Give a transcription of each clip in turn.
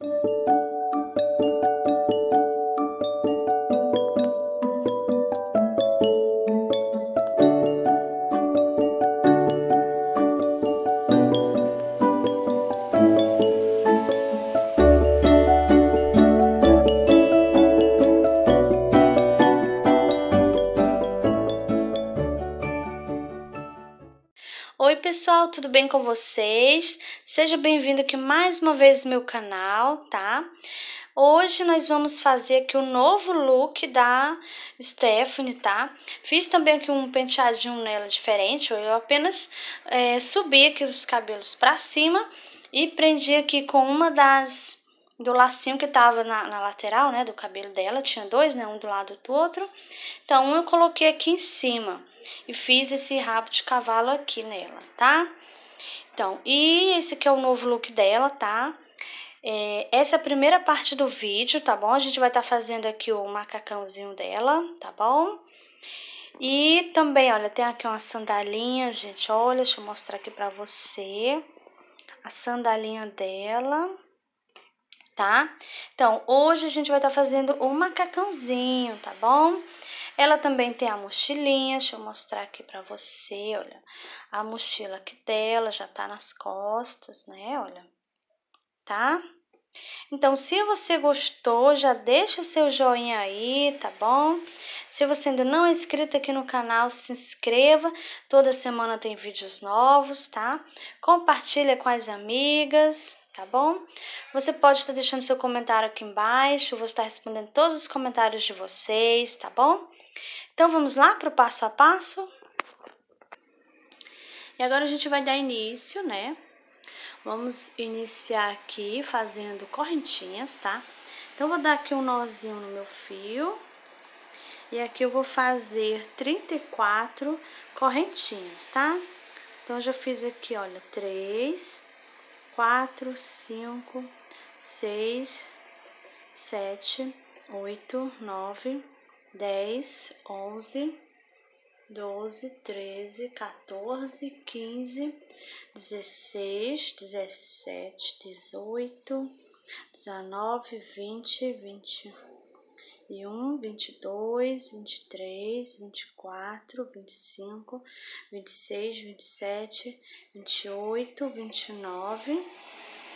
thank you tudo bem com vocês? Seja bem-vindo aqui mais uma vez no meu canal, tá? Hoje nós vamos fazer aqui o um novo look da Stephanie, tá? Fiz também aqui um penteadinho nela diferente, eu apenas é, subi aqui os cabelos pra cima e prendi aqui com uma das... do lacinho que tava na, na lateral, né, do cabelo dela, tinha dois, né, um do lado do outro. Então, um eu coloquei aqui em cima e fiz esse rabo de cavalo aqui nela, tá? Então, e esse aqui é o novo look dela, tá? É, essa é a primeira parte do vídeo, tá bom? A gente vai estar tá fazendo aqui o macacãozinho dela, tá bom? E também, olha, tem aqui uma sandalinha, gente, olha, deixa eu mostrar aqui pra você. A sandalinha dela, tá? Então, hoje a gente vai estar tá fazendo o macacãozinho, tá bom? Ela também tem a mochilinha, deixa eu mostrar aqui para você, olha. A mochila aqui dela já tá nas costas, né, olha. Tá? Então, se você gostou, já deixa seu joinha aí, tá bom? Se você ainda não é inscrito aqui no canal, se inscreva. Toda semana tem vídeos novos, tá? Compartilha com as amigas, tá bom? Você pode estar deixando seu comentário aqui embaixo, eu vou estar respondendo todos os comentários de vocês, tá bom? Então vamos lá para o passo a passo? E agora a gente vai dar início, né? Vamos iniciar aqui fazendo correntinhas, tá? Então eu vou dar aqui um nozinho no meu fio. E aqui eu vou fazer 34 correntinhas, tá? Então, já fiz aqui, olha, 3, 4, 5, 6, 7, 8, 9, 10 dez, onze, doze, treze, 14, quinze, dezesseis, dezessete, dezoito, dezenove, vinte, vinte e um, vinte e dois, vinte e três, vinte e quatro, vinte e cinco, vinte e seis, vinte e sete, vinte e oito, vinte e nove,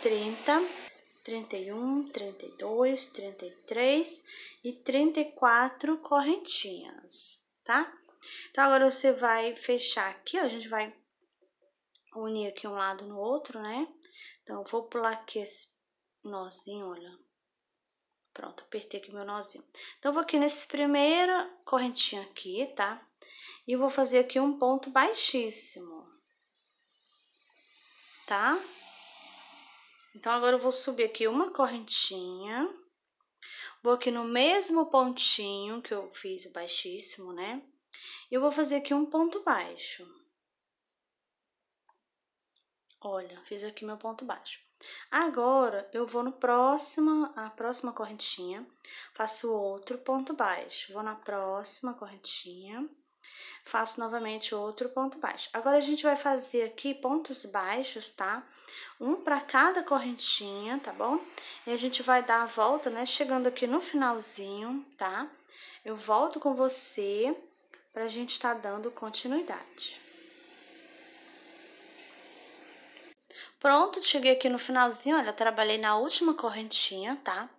trinta, trinta e um, trinta e dois, trinta e três e 34 correntinhas, tá? Então, agora você vai fechar aqui, ó, a gente vai unir aqui um lado no outro, né? Então, vou pular aqui esse nozinho, olha. Pronto, apertei aqui meu nozinho. Então, vou aqui nesse primeira correntinha aqui, tá? E vou fazer aqui um ponto baixíssimo, tá? Então, agora eu vou subir aqui uma correntinha Vou aqui no mesmo pontinho que eu fiz o baixíssimo, né? E eu vou fazer aqui um ponto baixo. Olha, fiz aqui meu ponto baixo. Agora, eu vou no próximo, a próxima correntinha, faço outro ponto baixo. Vou na próxima correntinha faço novamente outro ponto baixo. Agora, a gente vai fazer aqui pontos baixos, tá? Um para cada correntinha, tá bom? E a gente vai dar a volta, né? Chegando aqui no finalzinho, tá? Eu volto com você pra gente estar tá dando continuidade. Pronto, cheguei aqui no finalzinho, olha, trabalhei na última correntinha, tá?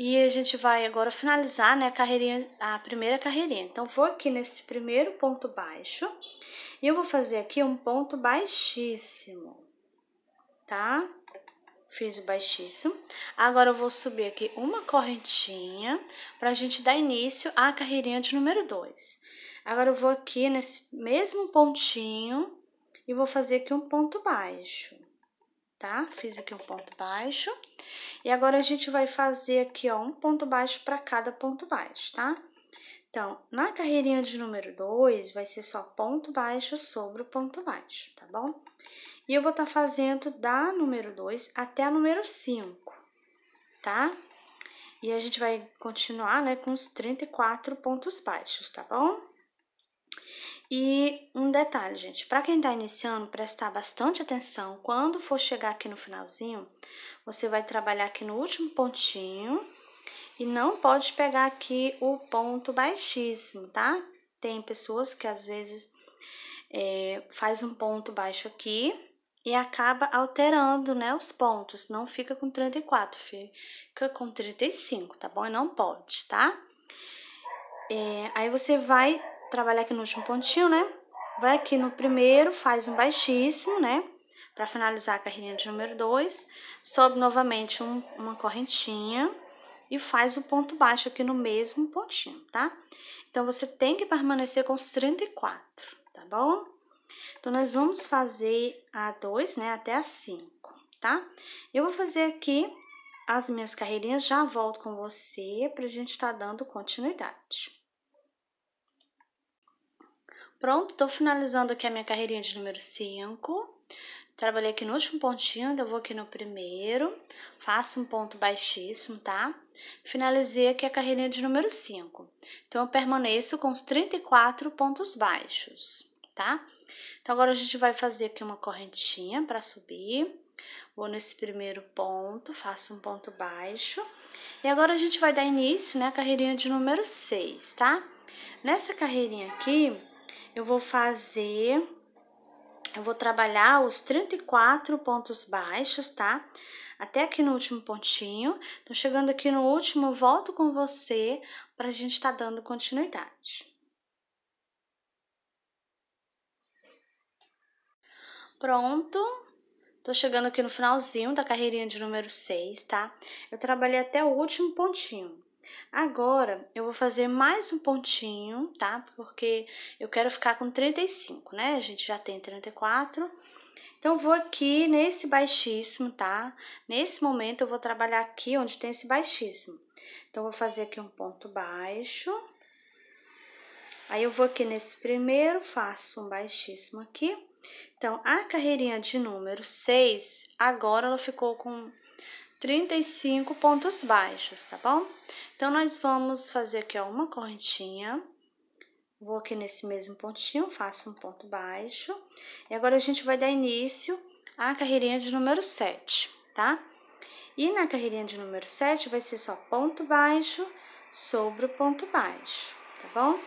E a gente vai agora finalizar né, a, carreirinha, a primeira carreirinha. Então, vou aqui nesse primeiro ponto baixo e eu vou fazer aqui um ponto baixíssimo, tá? Fiz o baixíssimo. Agora, eu vou subir aqui uma correntinha pra gente dar início à carreirinha de número 2. Agora, eu vou aqui nesse mesmo pontinho e vou fazer aqui um ponto baixo tá? Fiz aqui um ponto baixo. E agora a gente vai fazer aqui, ó, um ponto baixo para cada ponto baixo, tá? Então, na carreirinha de número 2, vai ser só ponto baixo sobre o ponto baixo, tá bom? E eu vou estar tá fazendo da número 2 até a número 5, tá? E a gente vai continuar, né, com os 34 pontos baixos, tá bom? E um detalhe, gente, para quem está iniciando, prestar bastante atenção. Quando for chegar aqui no finalzinho, você vai trabalhar aqui no último pontinho e não pode pegar aqui o ponto baixíssimo, tá? Tem pessoas que às vezes é, faz um ponto baixo aqui e acaba alterando, né, os pontos. Não fica com 34, fica com 35, tá bom? E não pode, tá? É, aí você vai trabalhar aqui no último pontinho, né? Vai aqui no primeiro, faz um baixíssimo, né? Para finalizar a carreirinha de número 2, sobe novamente um, uma correntinha e faz o ponto baixo aqui no mesmo pontinho, tá? Então, você tem que permanecer com os 34, tá bom? Então, nós vamos fazer a 2, né, até a 5, tá? Eu vou fazer aqui as minhas carreirinhas, já volto com você pra gente estar tá dando continuidade. Pronto, estou finalizando aqui a minha carreirinha de número 5. Trabalhei aqui no último pontinho, ainda vou aqui no primeiro. Faço um ponto baixíssimo, tá? Finalizei aqui a carreirinha de número 5. Então, eu permaneço com os 34 pontos baixos, tá? Então, agora a gente vai fazer aqui uma correntinha para subir. Vou nesse primeiro ponto, faço um ponto baixo. E agora a gente vai dar início, né, carreirinha de número 6, tá? Nessa carreirinha aqui eu vou fazer, eu vou trabalhar os 34 pontos baixos, tá? Até aqui no último pontinho. Então, chegando aqui no último, volto com você para a gente estar tá dando continuidade. Pronto. Tô chegando aqui no finalzinho da carreirinha de número 6, tá? Eu trabalhei até o último pontinho. Agora, eu vou fazer mais um pontinho, tá? Porque eu quero ficar com 35, né? A gente já tem 34. Então, vou aqui nesse baixíssimo, tá? Nesse momento, eu vou trabalhar aqui onde tem esse baixíssimo. Então, vou fazer aqui um ponto baixo. Aí, eu vou aqui nesse primeiro, faço um baixíssimo aqui. Então, a carreirinha de número 6, agora ela ficou com 35 pontos baixos, tá bom? Então, nós vamos fazer aqui, ó, uma correntinha. Vou aqui nesse mesmo pontinho, faço um ponto baixo. E agora, a gente vai dar início à carreirinha de número 7, tá? E na carreirinha de número 7, vai ser só ponto baixo sobre o ponto baixo, tá bom?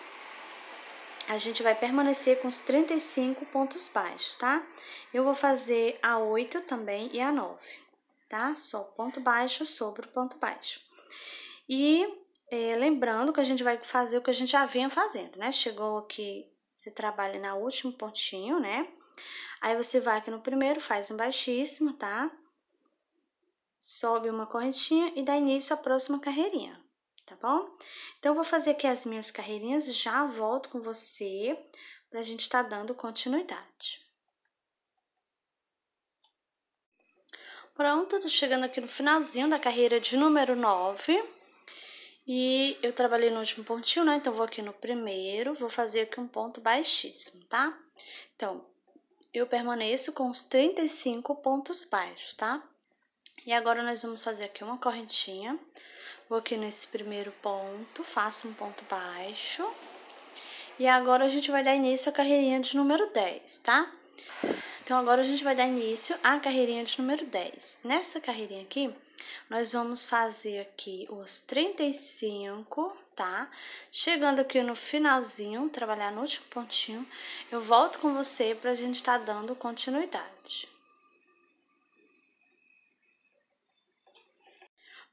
a gente vai permanecer com os 35 pontos baixos, tá? Eu vou fazer a 8 também e a 9 tá? só ponto baixo sobre o ponto baixo. E é, lembrando que a gente vai fazer o que a gente já vinha fazendo, né? Chegou aqui, você trabalha na último pontinho, né? Aí você vai aqui no primeiro, faz um baixíssimo, tá? Sobe uma correntinha e dá início à próxima carreirinha, tá bom? Então, eu vou fazer aqui as minhas carreirinhas, já volto com você pra gente estar tá dando continuidade. pronta, tô tá chegando aqui no finalzinho da carreira de número 9. E eu trabalhei no último pontinho, né? Então, vou aqui no primeiro, vou fazer aqui um ponto baixíssimo, tá? Então, eu permaneço com os 35 pontos baixos, tá? E agora, nós vamos fazer aqui uma correntinha. Vou aqui nesse primeiro ponto, faço um ponto baixo. E agora, a gente vai dar início à carreirinha de número 10, tá? Tá? Então, agora a gente vai dar início à carreirinha de número 10. Nessa carreirinha aqui, nós vamos fazer aqui os 35, tá? Chegando aqui no finalzinho, trabalhar no último pontinho, eu volto com você pra gente estar tá dando continuidade.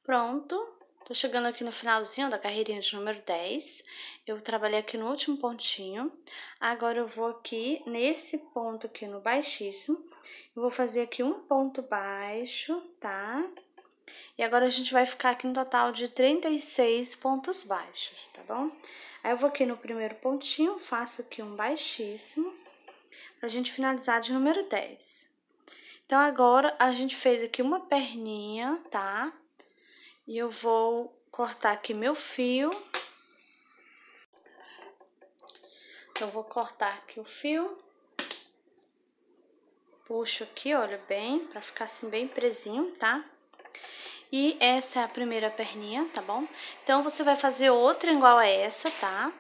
Pronto, tô chegando aqui no finalzinho da carreirinha de número 10. Eu trabalhei aqui no último pontinho. Agora, eu vou aqui nesse ponto aqui no baixíssimo. Eu vou fazer aqui um ponto baixo, tá? E agora, a gente vai ficar aqui no total de 36 pontos baixos, tá bom? Aí, eu vou aqui no primeiro pontinho, faço aqui um baixíssimo, pra gente finalizar de número 10. Então, agora, a gente fez aqui uma perninha, tá? E eu vou cortar aqui meu fio Então, vou cortar aqui o fio. Puxo aqui, olha, bem, pra ficar assim bem presinho, tá? E essa é a primeira perninha, tá bom? Então, você vai fazer outra igual a essa, tá?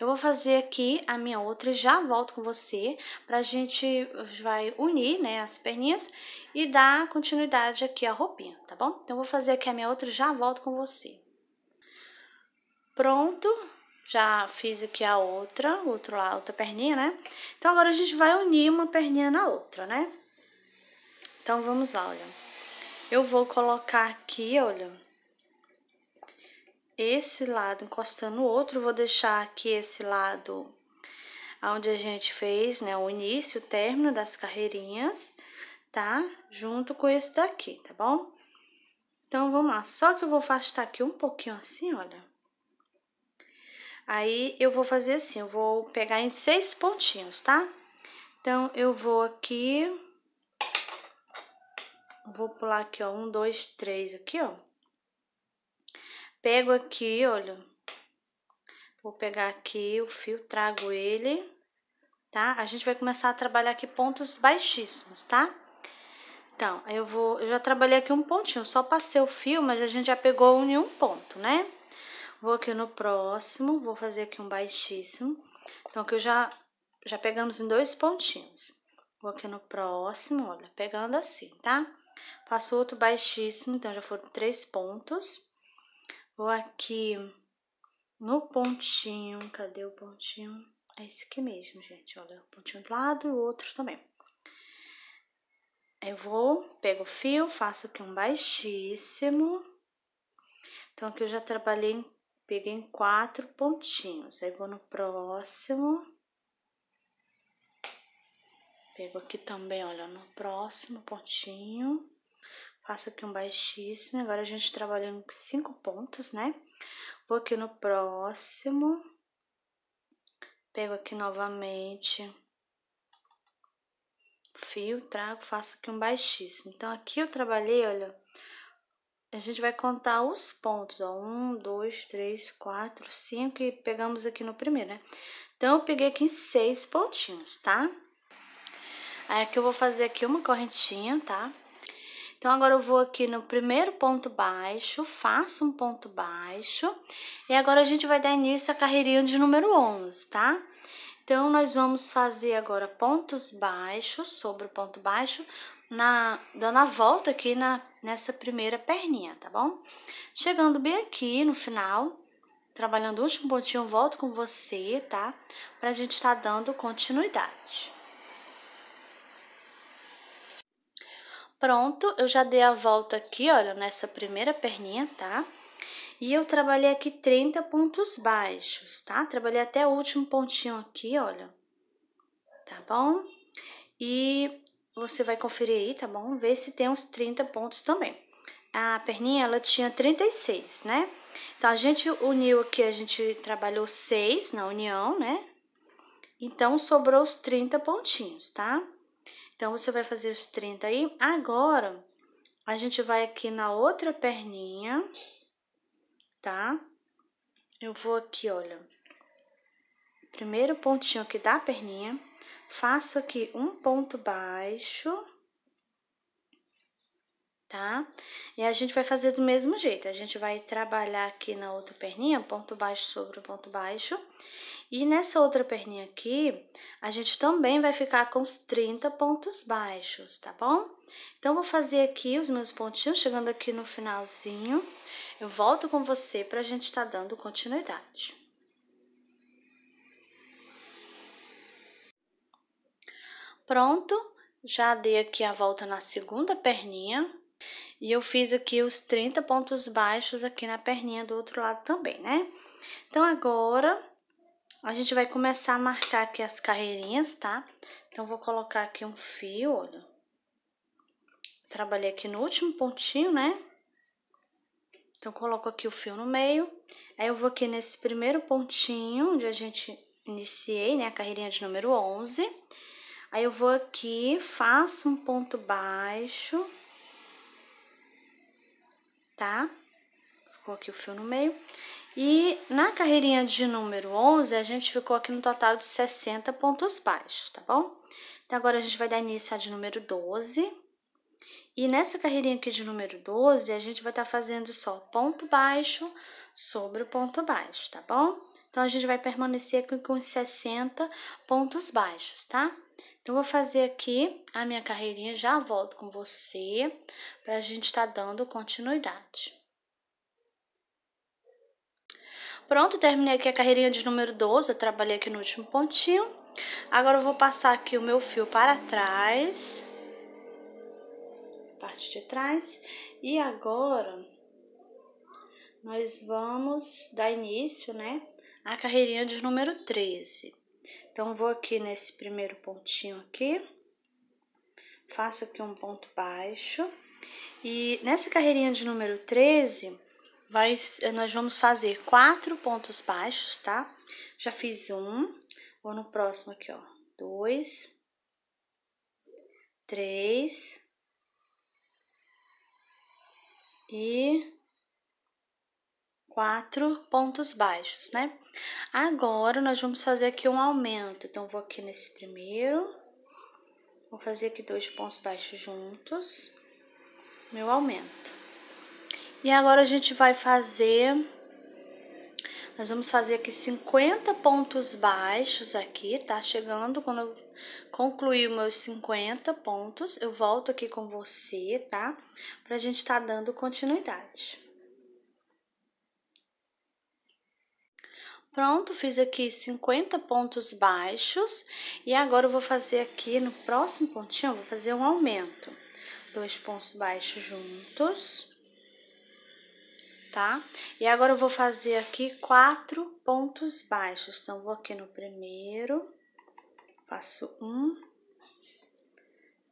Eu vou fazer aqui a minha outra e já volto com você pra gente vai unir, né, as perninhas e dar continuidade aqui à roupinha, tá bom? Então, vou fazer aqui a minha outra e já volto com você. Pronto, já fiz aqui a outra, outro lá, outra perninha, né? Então, agora a gente vai unir uma perninha na outra, né? Então, vamos lá, olha. Eu vou colocar aqui, olha, esse lado encostando o outro. Vou deixar aqui esse lado onde a gente fez, né, o início, o término das carreirinhas, tá? Junto com esse daqui, tá bom? Então, vamos lá. Só que eu vou afastar aqui um pouquinho assim, olha. Aí, eu vou fazer assim, eu vou pegar em seis pontinhos, tá? Então, eu vou aqui... Vou pular aqui, ó, um, dois, três, aqui, ó. Pego aqui, olha. Vou pegar aqui o fio, trago ele, tá? A gente vai começar a trabalhar aqui pontos baixíssimos, tá? Então, eu vou... Eu já trabalhei aqui um pontinho, só passei o fio, mas a gente já pegou em um ponto, né? Vou aqui no próximo, vou fazer aqui um baixíssimo. Então, que eu já, já pegamos em dois pontinhos. Vou aqui no próximo, olha, pegando assim, tá? Faço outro baixíssimo, então já foram três pontos. Vou aqui no pontinho, cadê o pontinho? É esse aqui mesmo, gente, olha, o pontinho do lado e o outro também. Eu vou, pego o fio, faço aqui um baixíssimo. Então, aqui eu já trabalhei em peguei em quatro pontinhos. Aí vou no próximo. Pego aqui também, olha, no próximo pontinho. Faço aqui um baixíssimo. Agora a gente trabalhando com cinco pontos, né? Vou aqui no próximo. Pego aqui novamente. Fio, trago, faço aqui um baixíssimo. Então, aqui eu trabalhei, olha, a gente vai contar os pontos, ó. Um, dois, três, quatro, cinco e pegamos aqui no primeiro, né? Então, eu peguei aqui em seis pontinhos, tá? Aí, aqui eu vou fazer aqui uma correntinha, tá? Então, agora eu vou aqui no primeiro ponto baixo, faço um ponto baixo. E agora a gente vai dar início à carreirinha de número 11, tá? Então, nós vamos fazer agora pontos baixos sobre o ponto baixo, na dando a volta aqui na nessa primeira perninha, tá bom? Chegando bem aqui no final, trabalhando o último pontinho, volto com você, tá? Pra gente tá dando continuidade. Pronto, eu já dei a volta aqui, olha, nessa primeira perninha, tá? E eu trabalhei aqui 30 pontos baixos, tá? Trabalhei até o último pontinho aqui, olha. Tá bom? E você vai conferir aí, tá bom? Ver se tem uns 30 pontos também. A perninha, ela tinha 36, né? Então, a gente uniu aqui, a gente trabalhou 6 na união, né? Então, sobrou os 30 pontinhos, tá? Então, você vai fazer os 30 aí. Agora, a gente vai aqui na outra perninha, tá? Eu vou aqui, olha. Primeiro pontinho aqui da perninha faço aqui um ponto baixo, tá? E a gente vai fazer do mesmo jeito, a gente vai trabalhar aqui na outra perninha, ponto baixo sobre o ponto baixo, e nessa outra perninha aqui, a gente também vai ficar com os 30 pontos baixos, tá bom? Então, vou fazer aqui os meus pontinhos, chegando aqui no finalzinho, eu volto com você pra gente estar tá dando continuidade. Pronto, já dei aqui a volta na segunda perninha. E eu fiz aqui os 30 pontos baixos aqui na perninha do outro lado também, né? Então, agora, a gente vai começar a marcar aqui as carreirinhas, tá? Então, vou colocar aqui um fio, olha. Trabalhei aqui no último pontinho, né? Então, coloco aqui o fio no meio. Aí, eu vou aqui nesse primeiro pontinho, onde a gente iniciei, né? A carreirinha de número 11. 11 Aí eu vou aqui, faço um ponto baixo, tá? Ficou aqui o fio no meio. E na carreirinha de número 11, a gente ficou aqui no total de 60 pontos baixos, tá bom? Então, agora a gente vai dar início à de número 12. E nessa carreirinha aqui de número 12, a gente vai estar tá fazendo só ponto baixo sobre o ponto baixo, tá bom? Então, a gente vai permanecer aqui com 60 pontos baixos, tá? Então, vou fazer aqui a minha carreirinha, já volto com você para a gente estar tá dando continuidade. Pronto, terminei aqui a carreirinha de número 12, eu trabalhei aqui no último pontinho. Agora eu vou passar aqui o meu fio para trás, parte de trás. E agora, nós vamos dar início, né, à carreirinha de número 13. Então, vou aqui nesse primeiro pontinho aqui, faço aqui um ponto baixo. E nessa carreirinha de número 13, vai, eh, nós vamos fazer quatro pontos baixos, tá? Já fiz um, vou no próximo aqui, ó, dois, três e quatro pontos baixos, né? Agora, nós vamos fazer aqui um aumento. Então, vou aqui nesse primeiro, vou fazer aqui dois pontos baixos juntos, meu aumento. E agora, a gente vai fazer... Nós vamos fazer aqui 50 pontos baixos aqui, tá? Chegando, quando eu concluir meus 50 pontos, eu volto aqui com você, tá? Pra gente tá dando continuidade. Pronto, fiz aqui 50 pontos baixos e agora eu vou fazer aqui no próximo pontinho, vou fazer um aumento. Dois pontos baixos juntos, tá? E agora eu vou fazer aqui quatro pontos baixos. Então, vou aqui no primeiro, faço um,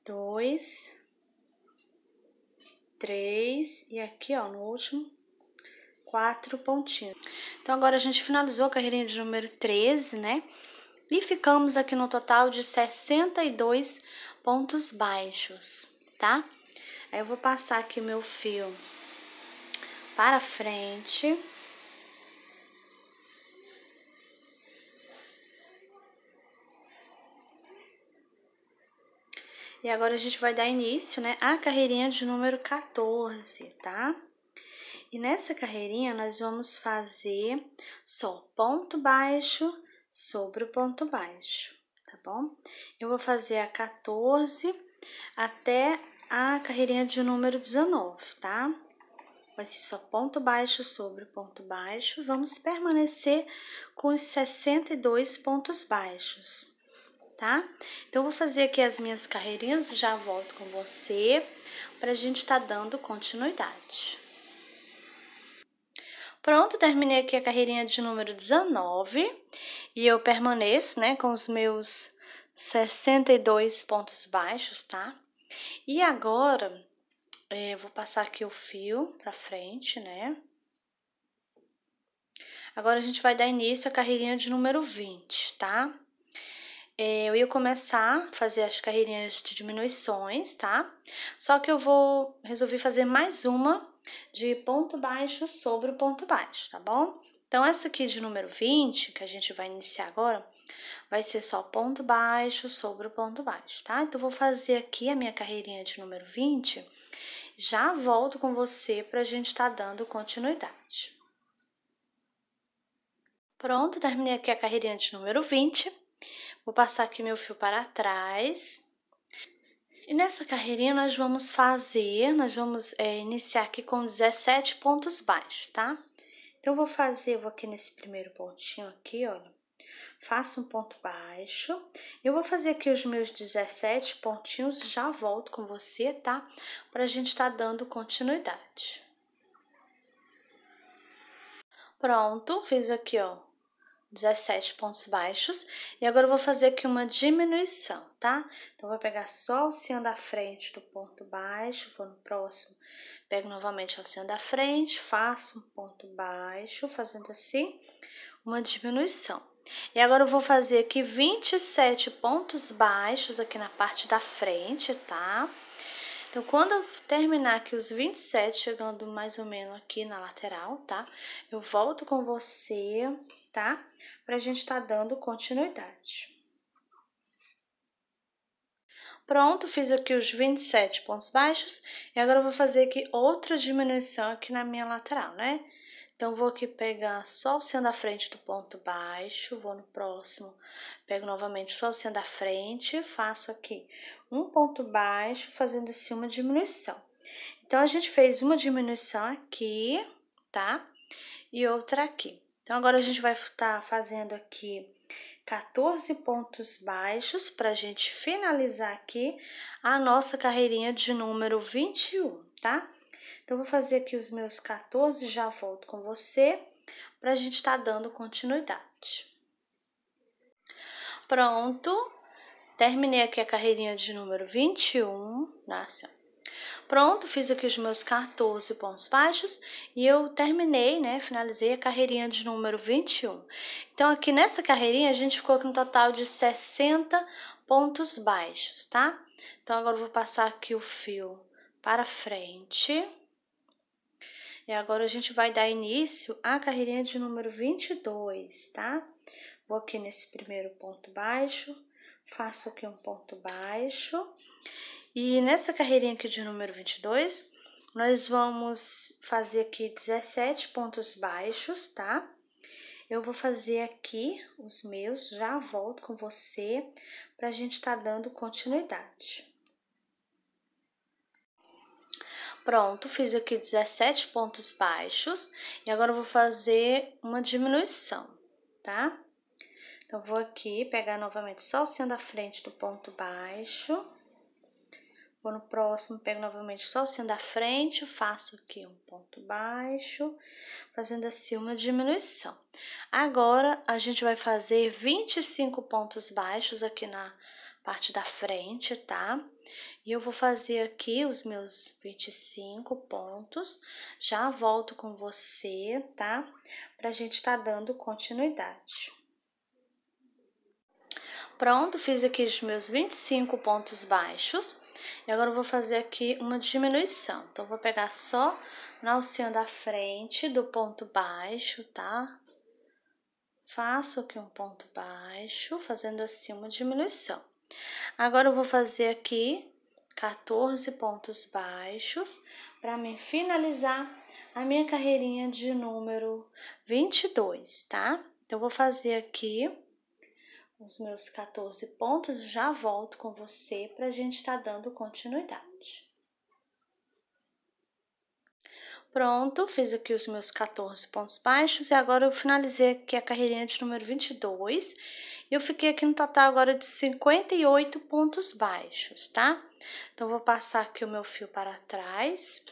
dois, três e aqui, ó, no último, quatro pontinhos. Então, agora a gente finalizou a carreirinha de número 13, né? E ficamos aqui no total de 62 pontos baixos, tá? Aí eu vou passar aqui meu fio para frente. E agora a gente vai dar início, né, à carreirinha de número 14, tá? E nessa carreirinha, nós vamos fazer só ponto baixo sobre o ponto baixo, tá bom? Eu vou fazer a 14 até a carreirinha de número 19, tá? Vai ser só ponto baixo sobre ponto baixo. Vamos permanecer com os 62 pontos baixos, tá? Então, vou fazer aqui as minhas carreirinhas, já volto com você para a gente estar tá dando continuidade. Pronto, terminei aqui a carreirinha de número 19 e eu permaneço, né, com os meus 62 pontos baixos, tá? E agora, eh, eu vou passar aqui o fio pra frente, né? Agora a gente vai dar início à carreirinha de número 20, tá? Eh, eu ia começar a fazer as carreirinhas de diminuições, tá? Só que eu vou resolver fazer mais uma de ponto baixo sobre o ponto baixo, tá bom? Então, essa aqui de número 20, que a gente vai iniciar agora, vai ser só ponto baixo sobre o ponto baixo, tá? Então, vou fazer aqui a minha carreirinha de número 20, já volto com você para a gente estar tá dando continuidade. Pronto, terminei aqui a carreirinha de número 20, vou passar aqui meu fio para trás e nessa carreirinha nós vamos fazer, nós vamos é, iniciar aqui com 17 pontos baixos, tá? Então, vou fazer, vou aqui nesse primeiro pontinho aqui, olha, faço um ponto baixo. Eu vou fazer aqui os meus 17 pontinhos, já volto com você, tá? Pra gente tá dando continuidade. Pronto, fiz aqui, ó, 17 pontos baixos. E agora eu vou fazer aqui uma diminuição, tá? Então, vou pegar só o alcinha da frente do ponto baixo, vou no próximo, pego novamente o alcinha da frente, faço um ponto baixo, fazendo assim, uma diminuição. E agora eu vou fazer aqui 27 pontos baixos aqui na parte da frente, tá? Então, quando eu terminar aqui os 27, chegando mais ou menos aqui na lateral, tá? Eu volto com você, tá? Para a gente estar tá dando continuidade. Pronto, fiz aqui os 27 pontos baixos e agora eu vou fazer aqui outra diminuição aqui na minha lateral, né? Então, vou aqui pegar só o centro da frente do ponto baixo, vou no próximo, pego novamente só o centro da frente, faço aqui um ponto baixo, fazendo assim uma diminuição. Então, a gente fez uma diminuição aqui, tá? E outra aqui. Então, agora a gente vai estar tá fazendo aqui 14 pontos baixos para a gente finalizar aqui a nossa carreirinha de número 21, tá? Então, vou fazer aqui os meus 14, já volto com você para a gente estar tá dando continuidade. Pronto, terminei aqui a carreirinha de número 21, nasceu. Pronto, fiz aqui os meus 14 pontos baixos e eu terminei, né, finalizei a carreirinha de número 21. Então, aqui nessa carreirinha, a gente ficou com um total de 60 pontos baixos, tá? Então, agora eu vou passar aqui o fio para frente. E agora a gente vai dar início à carreirinha de número 22, tá? Vou aqui nesse primeiro ponto baixo, faço aqui um ponto baixo e nessa carreirinha aqui de número 22, nós vamos fazer aqui 17 pontos baixos, tá? Eu vou fazer aqui os meus, já volto com você para a gente estar tá dando continuidade. Pronto, fiz aqui 17 pontos baixos e agora eu vou fazer uma diminuição, tá? Então, vou aqui pegar novamente só o centro da frente do ponto baixo Vou no próximo, pego novamente só o sino da frente, faço aqui um ponto baixo, fazendo assim uma diminuição. Agora, a gente vai fazer 25 pontos baixos aqui na parte da frente, tá? E eu vou fazer aqui os meus 25 pontos, já volto com você, tá? Pra gente tá dando continuidade. Pronto, fiz aqui os meus 25 pontos baixos. E agora eu vou fazer aqui uma diminuição. Então, vou pegar só na alcinha da frente do ponto baixo, tá? Faço aqui um ponto baixo, fazendo assim uma diminuição. Agora, eu vou fazer aqui 14 pontos baixos para mim finalizar a minha carreirinha de número 22, tá? Então, eu vou fazer aqui os meus 14 pontos, já volto com você para a gente estar tá dando continuidade. Pronto, fiz aqui os meus 14 pontos baixos e agora eu finalizei aqui a carreirinha de número 22 eu fiquei aqui no total agora de 58 pontos baixos, tá? Então, vou passar aqui o meu fio para trás.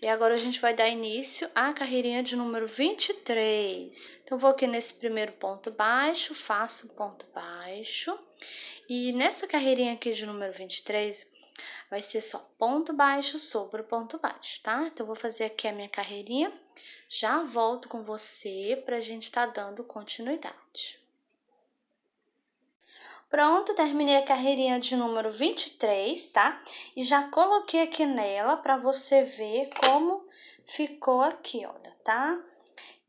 E agora a gente vai dar início à carreirinha de número 23. Então, vou aqui nesse primeiro ponto baixo, faço um ponto baixo. E nessa carreirinha aqui de número 23, vai ser só ponto baixo sobre ponto baixo, tá? Então, vou fazer aqui a minha carreirinha. Já volto com você para a gente estar tá dando continuidade. Pronto, terminei a carreirinha de número 23, tá? E já coloquei aqui nela para você ver como ficou aqui, olha, tá?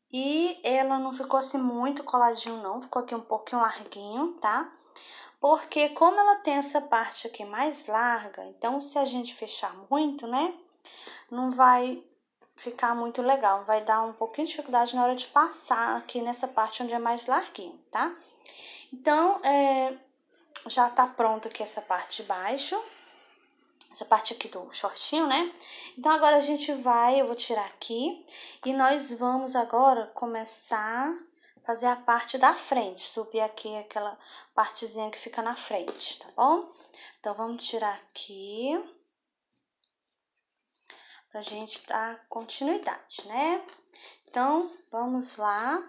E ela não ficou assim muito coladinho não, ficou aqui um pouquinho larguinho, tá? Porque como ela tem essa parte aqui mais larga, então se a gente fechar muito, né? Não vai ficar muito legal, vai dar um pouquinho de dificuldade na hora de passar aqui nessa parte onde é mais larguinho, tá? Então, é, já tá pronta aqui essa parte de baixo. Essa parte aqui do shortinho, né? Então, agora a gente vai, eu vou tirar aqui. E nós vamos agora começar fazer a parte da frente, subir aqui aquela partezinha que fica na frente, tá bom? Então, vamos tirar aqui pra gente dar continuidade, né? Então, vamos lá.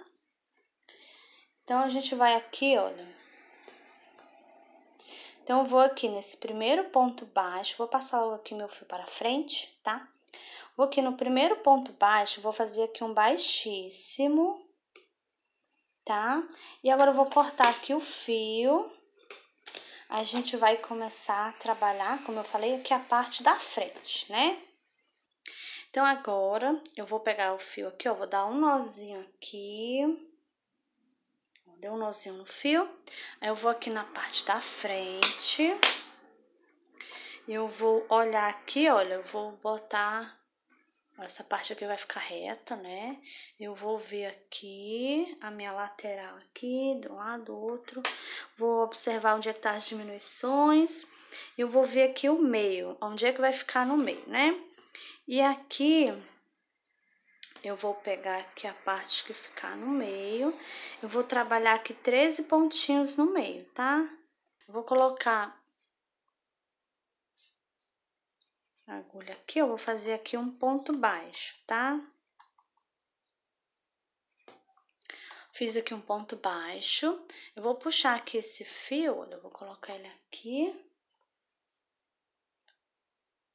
Então, a gente vai aqui, olha, então, eu vou aqui nesse primeiro ponto baixo, vou passar logo aqui meu fio para frente, tá? Vou aqui no primeiro ponto baixo, vou fazer aqui um baixíssimo, tá? E agora eu vou cortar aqui o fio. A gente vai começar a trabalhar, como eu falei, aqui a parte da frente, né? Então, agora, eu vou pegar o fio aqui, ó, vou dar um nozinho aqui Deu um nozinho no fio. Aí eu vou aqui na parte da frente. eu vou olhar aqui, olha, eu vou botar... Essa parte aqui vai ficar reta, né? Eu vou ver aqui a minha lateral aqui, do lado, do outro. Vou observar onde é que tá as diminuições. Eu vou ver aqui o meio, onde é que vai ficar no meio, né? E aqui eu vou pegar aqui a parte que ficar no meio. Eu vou trabalhar aqui 13 pontinhos no meio, tá? vou colocar a agulha aqui, eu vou fazer aqui um ponto baixo, tá? Fiz aqui um ponto baixo. Eu vou puxar aqui esse fio, olha, eu vou colocar ele aqui.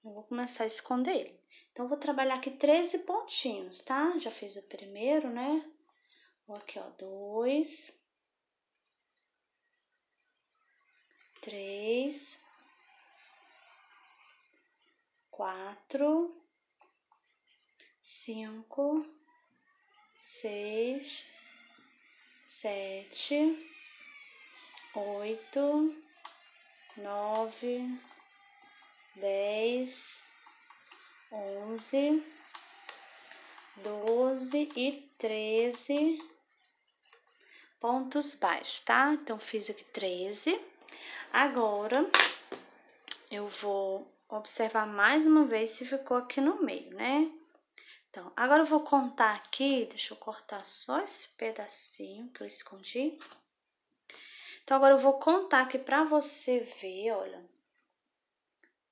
Eu vou começar a esconder ele. Então, vou trabalhar aqui 13 pontinhos, tá? Já fiz o primeiro, né? Vou aqui, ó, dois, três, quatro, cinco, seis, sete, oito, nove, dez onze, doze e treze pontos baixos, tá? Então, fiz aqui treze. Agora, eu vou observar mais uma vez se ficou aqui no meio, né? Então, agora eu vou contar aqui, deixa eu cortar só esse pedacinho que eu escondi. Então, agora eu vou contar aqui pra você ver, olha.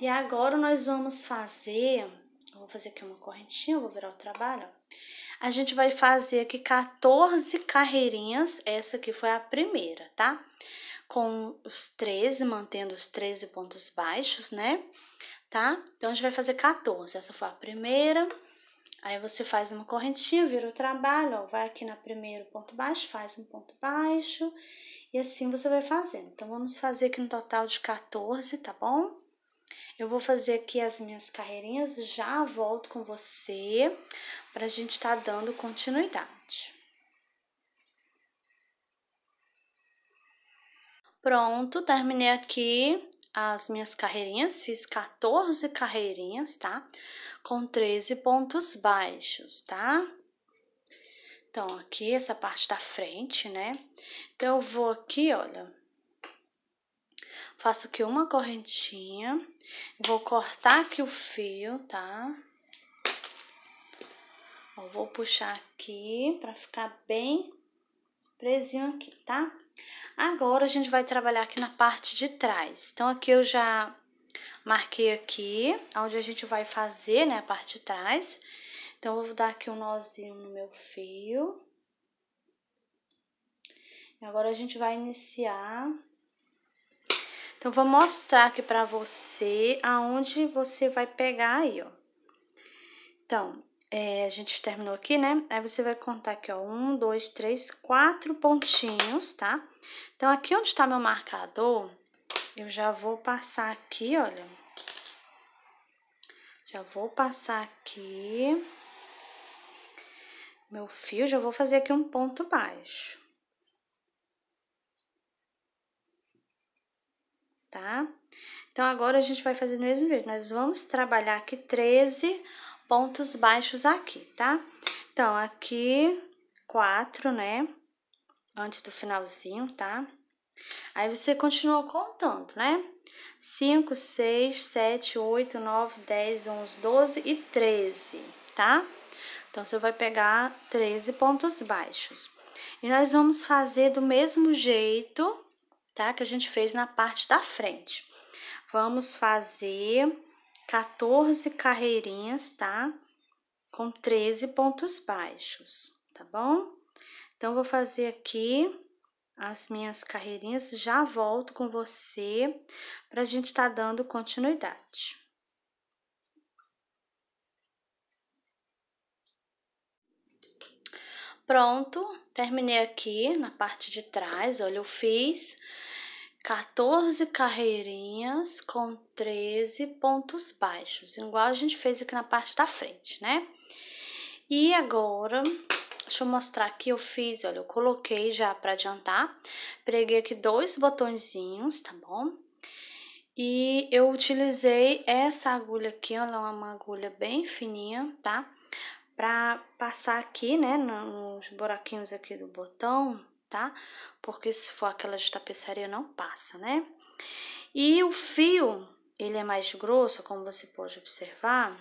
E agora nós vamos fazer, vou fazer aqui uma correntinha, vou virar o trabalho. A gente vai fazer aqui 14 carreirinhas, essa aqui foi a primeira, tá? Com os 13, mantendo os 13 pontos baixos, né? Tá? Então, a gente vai fazer 14, essa foi a primeira. Aí, você faz uma correntinha, vira o trabalho, ó, vai aqui na primeiro ponto baixo, faz um ponto baixo. E assim você vai fazendo. Então, vamos fazer aqui um total de 14, tá bom? Eu vou fazer aqui as minhas carreirinhas, já volto com você para a gente estar tá dando continuidade. Pronto, terminei aqui as minhas carreirinhas, fiz 14 carreirinhas, tá? Com 13 pontos baixos, tá? Então, aqui essa parte da frente, né? Então, eu vou aqui, olha, faço aqui uma correntinha, vou cortar aqui o fio, tá? Ó, vou puxar aqui pra ficar bem presinho aqui, tá? Agora, a gente vai trabalhar aqui na parte de trás. Então, aqui eu já marquei aqui, onde a gente vai fazer, né, a parte de trás. Então, eu vou dar aqui um nozinho no meu fio. E agora, a gente vai iniciar então, vou mostrar aqui pra você aonde você vai pegar aí, ó. Então, é, a gente terminou aqui, né? Aí você vai contar aqui, ó, um, dois, três, quatro pontinhos, tá? Então, aqui onde tá meu marcador, eu já vou passar aqui, olha. Já vou passar aqui meu fio, já vou fazer aqui um ponto baixo. tá? Então, agora a gente vai fazer no mesmo jeito. Nós vamos trabalhar aqui 13 pontos baixos aqui, tá? Então, aqui, quatro, né? Antes do finalzinho, tá? Aí, você continua contando, né? 5, 6, 7, 8, 9, 10, 11, 12 e 13, tá? Então, você vai pegar 13 pontos baixos. E nós vamos fazer do mesmo jeito tá? Que a gente fez na parte da frente. Vamos fazer 14 carreirinhas, tá? Com 13 pontos baixos, tá bom? Então, vou fazer aqui as minhas carreirinhas, já volto com você para a gente estar tá dando continuidade. Pronto, terminei aqui na parte de trás, olha, eu fiz 14 carreirinhas com 13 pontos baixos, igual a gente fez aqui na parte da frente, né? E agora, deixa eu mostrar aqui, eu fiz, olha, eu coloquei já para adiantar, preguei aqui dois botõezinhos, tá bom? E eu utilizei essa agulha aqui, olha, é uma agulha bem fininha, tá? Pra passar aqui, né, nos buraquinhos aqui do botão, tá? Porque se for aquela de tapeçaria, não passa, né? E o fio, ele é mais grosso, como você pode observar.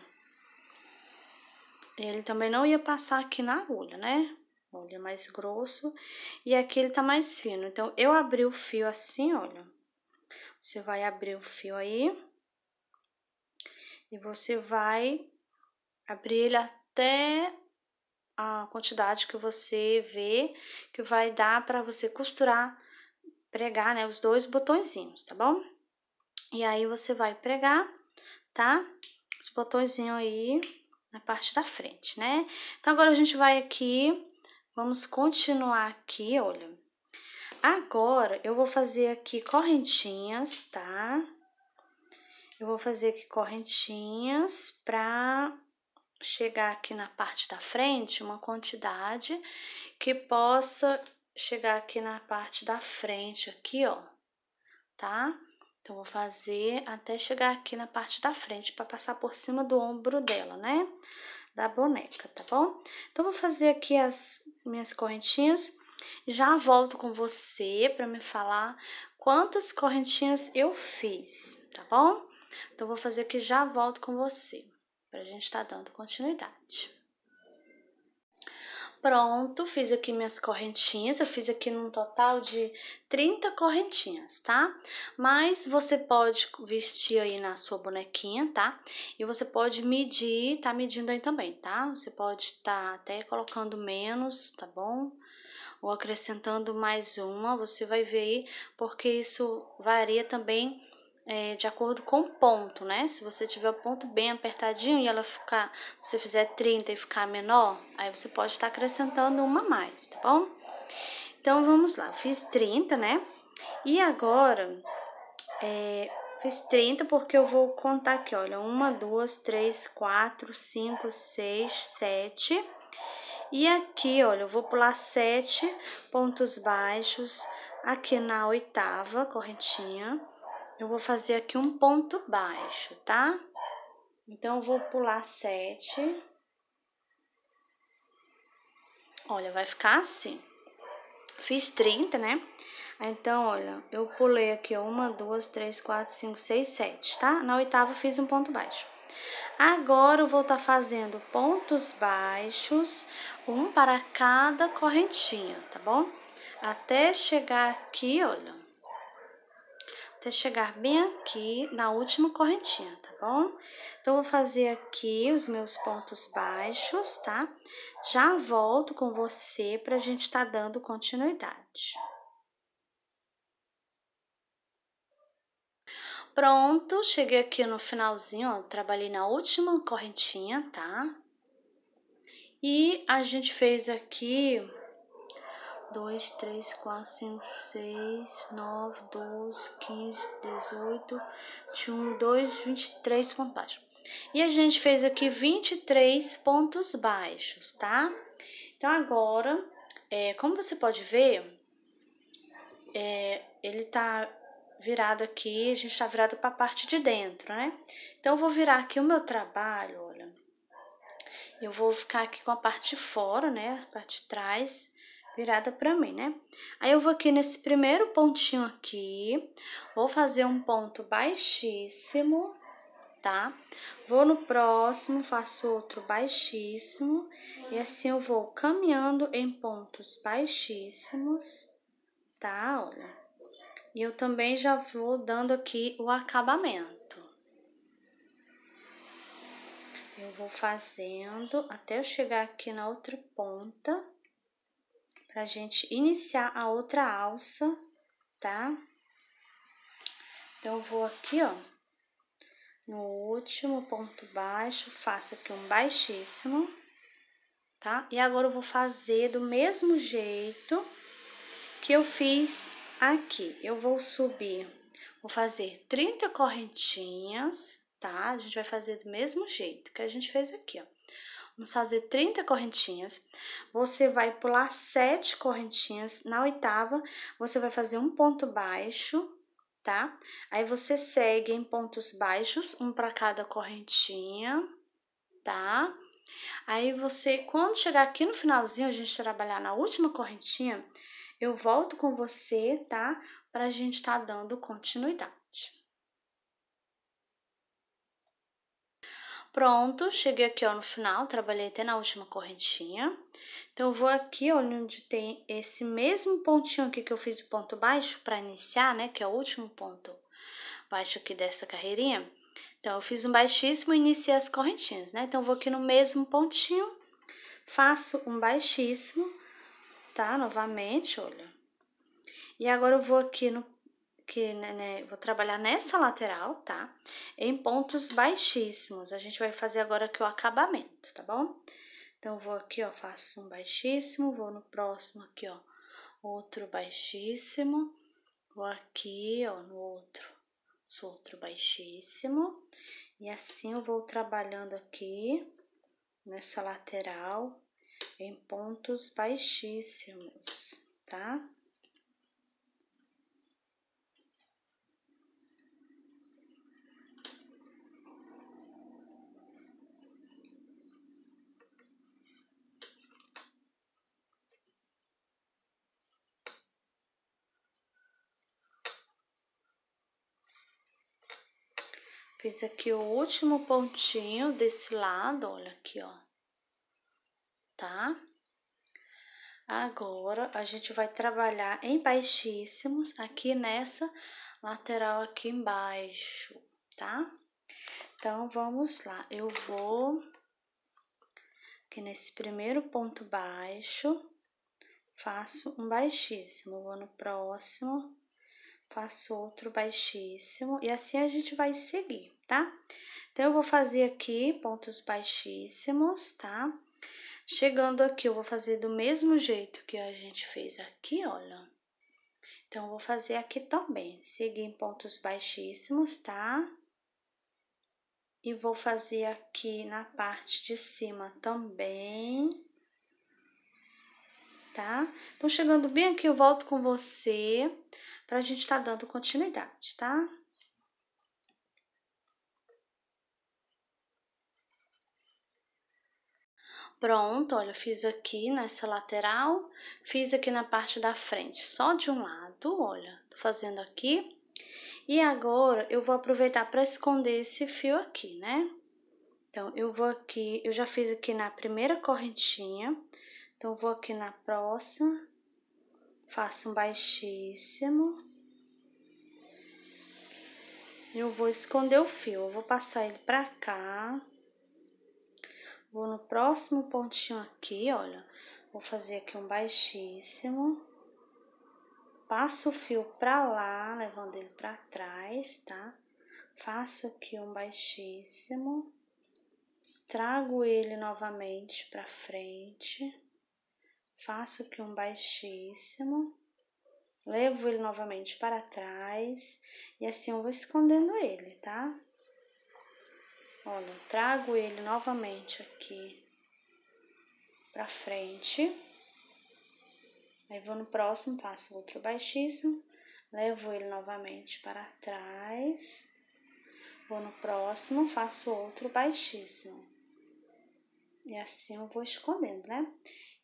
Ele também não ia passar aqui na agulha, né? Olha, mais grosso. E aqui ele tá mais fino. Então, eu abri o fio assim, olha. Você vai abrir o fio aí. E você vai abrir ele até a quantidade que você vê que vai dar para você costurar, pregar, né, os dois botõezinhos, tá bom? E aí você vai pregar, tá? Os botõezinhos aí na parte da frente, né? Então agora a gente vai aqui, vamos continuar aqui, olha. Agora eu vou fazer aqui correntinhas, tá? Eu vou fazer aqui correntinhas pra chegar aqui na parte da frente uma quantidade que possa chegar aqui na parte da frente aqui, ó, tá? Então, vou fazer até chegar aqui na parte da frente para passar por cima do ombro dela, né? Da boneca, tá bom? Então, vou fazer aqui as minhas correntinhas. Já volto com você para me falar quantas correntinhas eu fiz, tá bom? Então, vou fazer aqui já volto com você para a gente estar tá dando continuidade. Pronto, fiz aqui minhas correntinhas, eu fiz aqui num total de 30 correntinhas, tá? Mas você pode vestir aí na sua bonequinha, tá? E você pode medir, tá medindo aí também, tá? Você pode estar tá até colocando menos, tá bom? Ou acrescentando mais uma, você vai ver aí, porque isso varia também é, de acordo com o ponto, né? Se você tiver o ponto bem apertadinho e ela ficar, você fizer 30 e ficar menor, aí você pode estar tá acrescentando uma a mais, tá bom? Então vamos lá, fiz 30, né? E agora, é, fiz 30 porque eu vou contar aqui, olha, 1, 2, 3, 4, 5, 6, 7. E aqui, olha, eu vou pular 7 pontos baixos aqui na oitava correntinha eu vou fazer aqui um ponto baixo, tá? Então, eu vou pular sete. Olha, vai ficar assim. Fiz 30, né? Então, olha, eu pulei aqui, uma, duas, três, quatro, cinco, seis, sete, tá? Na oitava, fiz um ponto baixo. Agora, eu vou estar tá fazendo pontos baixos, um para cada correntinha, tá bom? Até chegar aqui, olha, até chegar bem aqui na última correntinha, tá bom? Então, vou fazer aqui os meus pontos baixos, tá? Já volto com você pra gente tá dando continuidade. Pronto, cheguei aqui no finalzinho, ó, trabalhei na última correntinha, tá? E a gente fez aqui 2, 3, 4, 5, 6, 9, 12, 15, 18, 21, 2, 23 pontos baixos. E a gente fez aqui 23 pontos baixos, tá? Então, agora, é, como você pode ver, é, ele tá virado aqui, a gente tá virado pra parte de dentro, né? Então, eu vou virar aqui o meu trabalho, olha. Eu vou ficar aqui com a parte de fora, né? A parte de trás, virada para mim, né? Aí eu vou aqui nesse primeiro pontinho aqui, vou fazer um ponto baixíssimo, tá? Vou no próximo, faço outro baixíssimo, e assim eu vou caminhando em pontos baixíssimos, tá? Olha. E eu também já vou dando aqui o acabamento. Eu vou fazendo até eu chegar aqui na outra ponta para a gente iniciar a outra alça, tá? Então, eu vou aqui, ó, no último ponto baixo, faço aqui um baixíssimo, tá? E agora eu vou fazer do mesmo jeito que eu fiz aqui. Eu vou subir, vou fazer 30 correntinhas, tá? A gente vai fazer do mesmo jeito que a gente fez aqui, ó. Vamos fazer 30 correntinhas. Você vai pular 7 correntinhas. Na oitava, você vai fazer um ponto baixo, tá? Aí você segue em pontos baixos, um para cada correntinha, tá? Aí você, quando chegar aqui no finalzinho, a gente trabalhar na última correntinha, eu volto com você, tá? Pra gente tá dando continuidade. Pronto, cheguei aqui ó, no final, trabalhei até na última correntinha. Então, eu vou aqui ó, onde tem esse mesmo pontinho aqui que eu fiz o ponto baixo para iniciar, né? Que é o último ponto baixo aqui dessa carreirinha. Então, eu fiz um baixíssimo e iniciei as correntinhas, né? Então, eu vou aqui no mesmo pontinho, faço um baixíssimo, tá? Novamente, olha. E agora eu vou aqui no que né, né, vou trabalhar nessa lateral, tá? Em pontos baixíssimos. A gente vai fazer agora aqui o acabamento, tá bom? Então, vou aqui, ó, faço um baixíssimo, vou no próximo aqui, ó, outro baixíssimo, vou aqui, ó, no outro, outro baixíssimo. E assim eu vou trabalhando aqui nessa lateral em pontos baixíssimos, tá? Fiz aqui o último pontinho desse lado, olha aqui, ó. Tá? Agora, a gente vai trabalhar em baixíssimos aqui nessa lateral aqui embaixo, tá? Então, vamos lá. Eu vou aqui nesse primeiro ponto baixo, faço um baixíssimo, vou no próximo, faço outro baixíssimo e assim a gente vai seguir, tá? Então, eu vou fazer aqui pontos baixíssimos, tá? Chegando aqui, eu vou fazer do mesmo jeito que a gente fez aqui, olha. Então, eu vou fazer aqui também, seguir em pontos baixíssimos, tá? E vou fazer aqui na parte de cima também, tá? Então, chegando bem aqui, eu volto com você para a gente estar tá dando continuidade, tá? Pronto, olha, fiz aqui nessa lateral, fiz aqui na parte da frente, só de um lado, olha, tô fazendo aqui. E agora, eu vou aproveitar para esconder esse fio aqui, né? Então, eu vou aqui, eu já fiz aqui na primeira correntinha, então, vou aqui na próxima, faço um baixíssimo. Eu vou esconder o fio, eu vou passar ele pra cá. Vou no próximo pontinho aqui, olha. Vou fazer aqui um baixíssimo. Passo o fio pra lá, levando ele pra trás, tá? Faço aqui um baixíssimo. Trago ele novamente pra frente faço aqui um baixíssimo, levo ele novamente para trás e assim eu vou escondendo ele, tá? Olha, trago ele novamente aqui para frente. Aí vou no próximo, faço outro baixíssimo, levo ele novamente para trás. Vou no próximo, faço outro baixíssimo. E assim eu vou escondendo, né?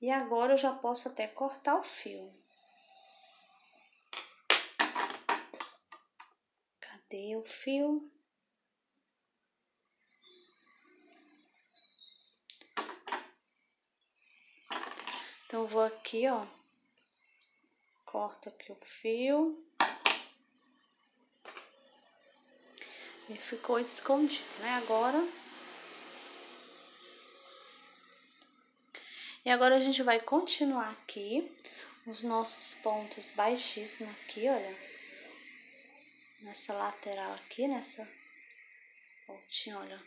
E agora eu já posso até cortar o fio. Cadê o fio? Então, vou aqui, ó, corto aqui o fio. E ficou escondido, né? Agora, E agora a gente vai continuar aqui os nossos pontos baixíssimos aqui, olha. Nessa lateral aqui, nessa pontinha, olha.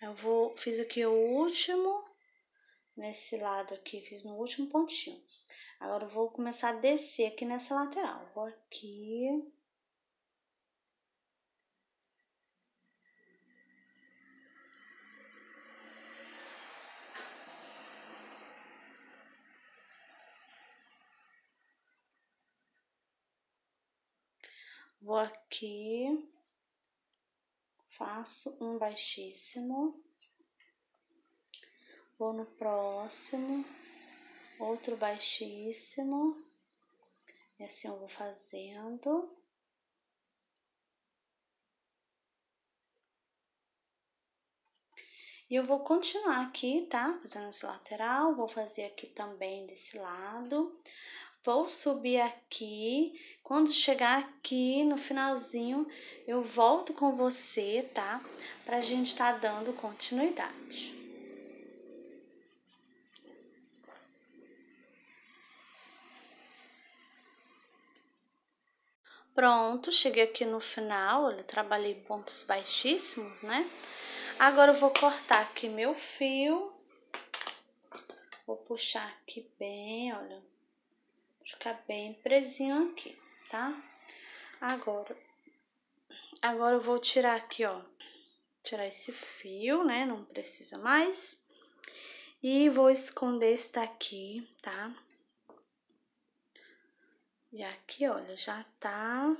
Eu vou, fiz aqui o último, nesse lado aqui, fiz no último pontinho. Agora eu vou começar a descer aqui nessa lateral. Vou aqui, vou aqui, faço um baixíssimo, vou no próximo, outro baixíssimo, e assim eu vou fazendo. E eu vou continuar aqui, tá? Fazendo esse lateral, vou fazer aqui também desse lado vou subir aqui. Quando chegar aqui no finalzinho, eu volto com você, tá? Pra gente estar tá dando continuidade. Pronto, cheguei aqui no final, eu trabalhei pontos baixíssimos, né? Agora eu vou cortar aqui meu fio. Vou puxar aqui bem, olha, ficar bem presinho aqui, tá? Agora, agora eu vou tirar aqui, ó, tirar esse fio, né? Não precisa mais. E vou esconder esse daqui, tá? E aqui, olha, já tá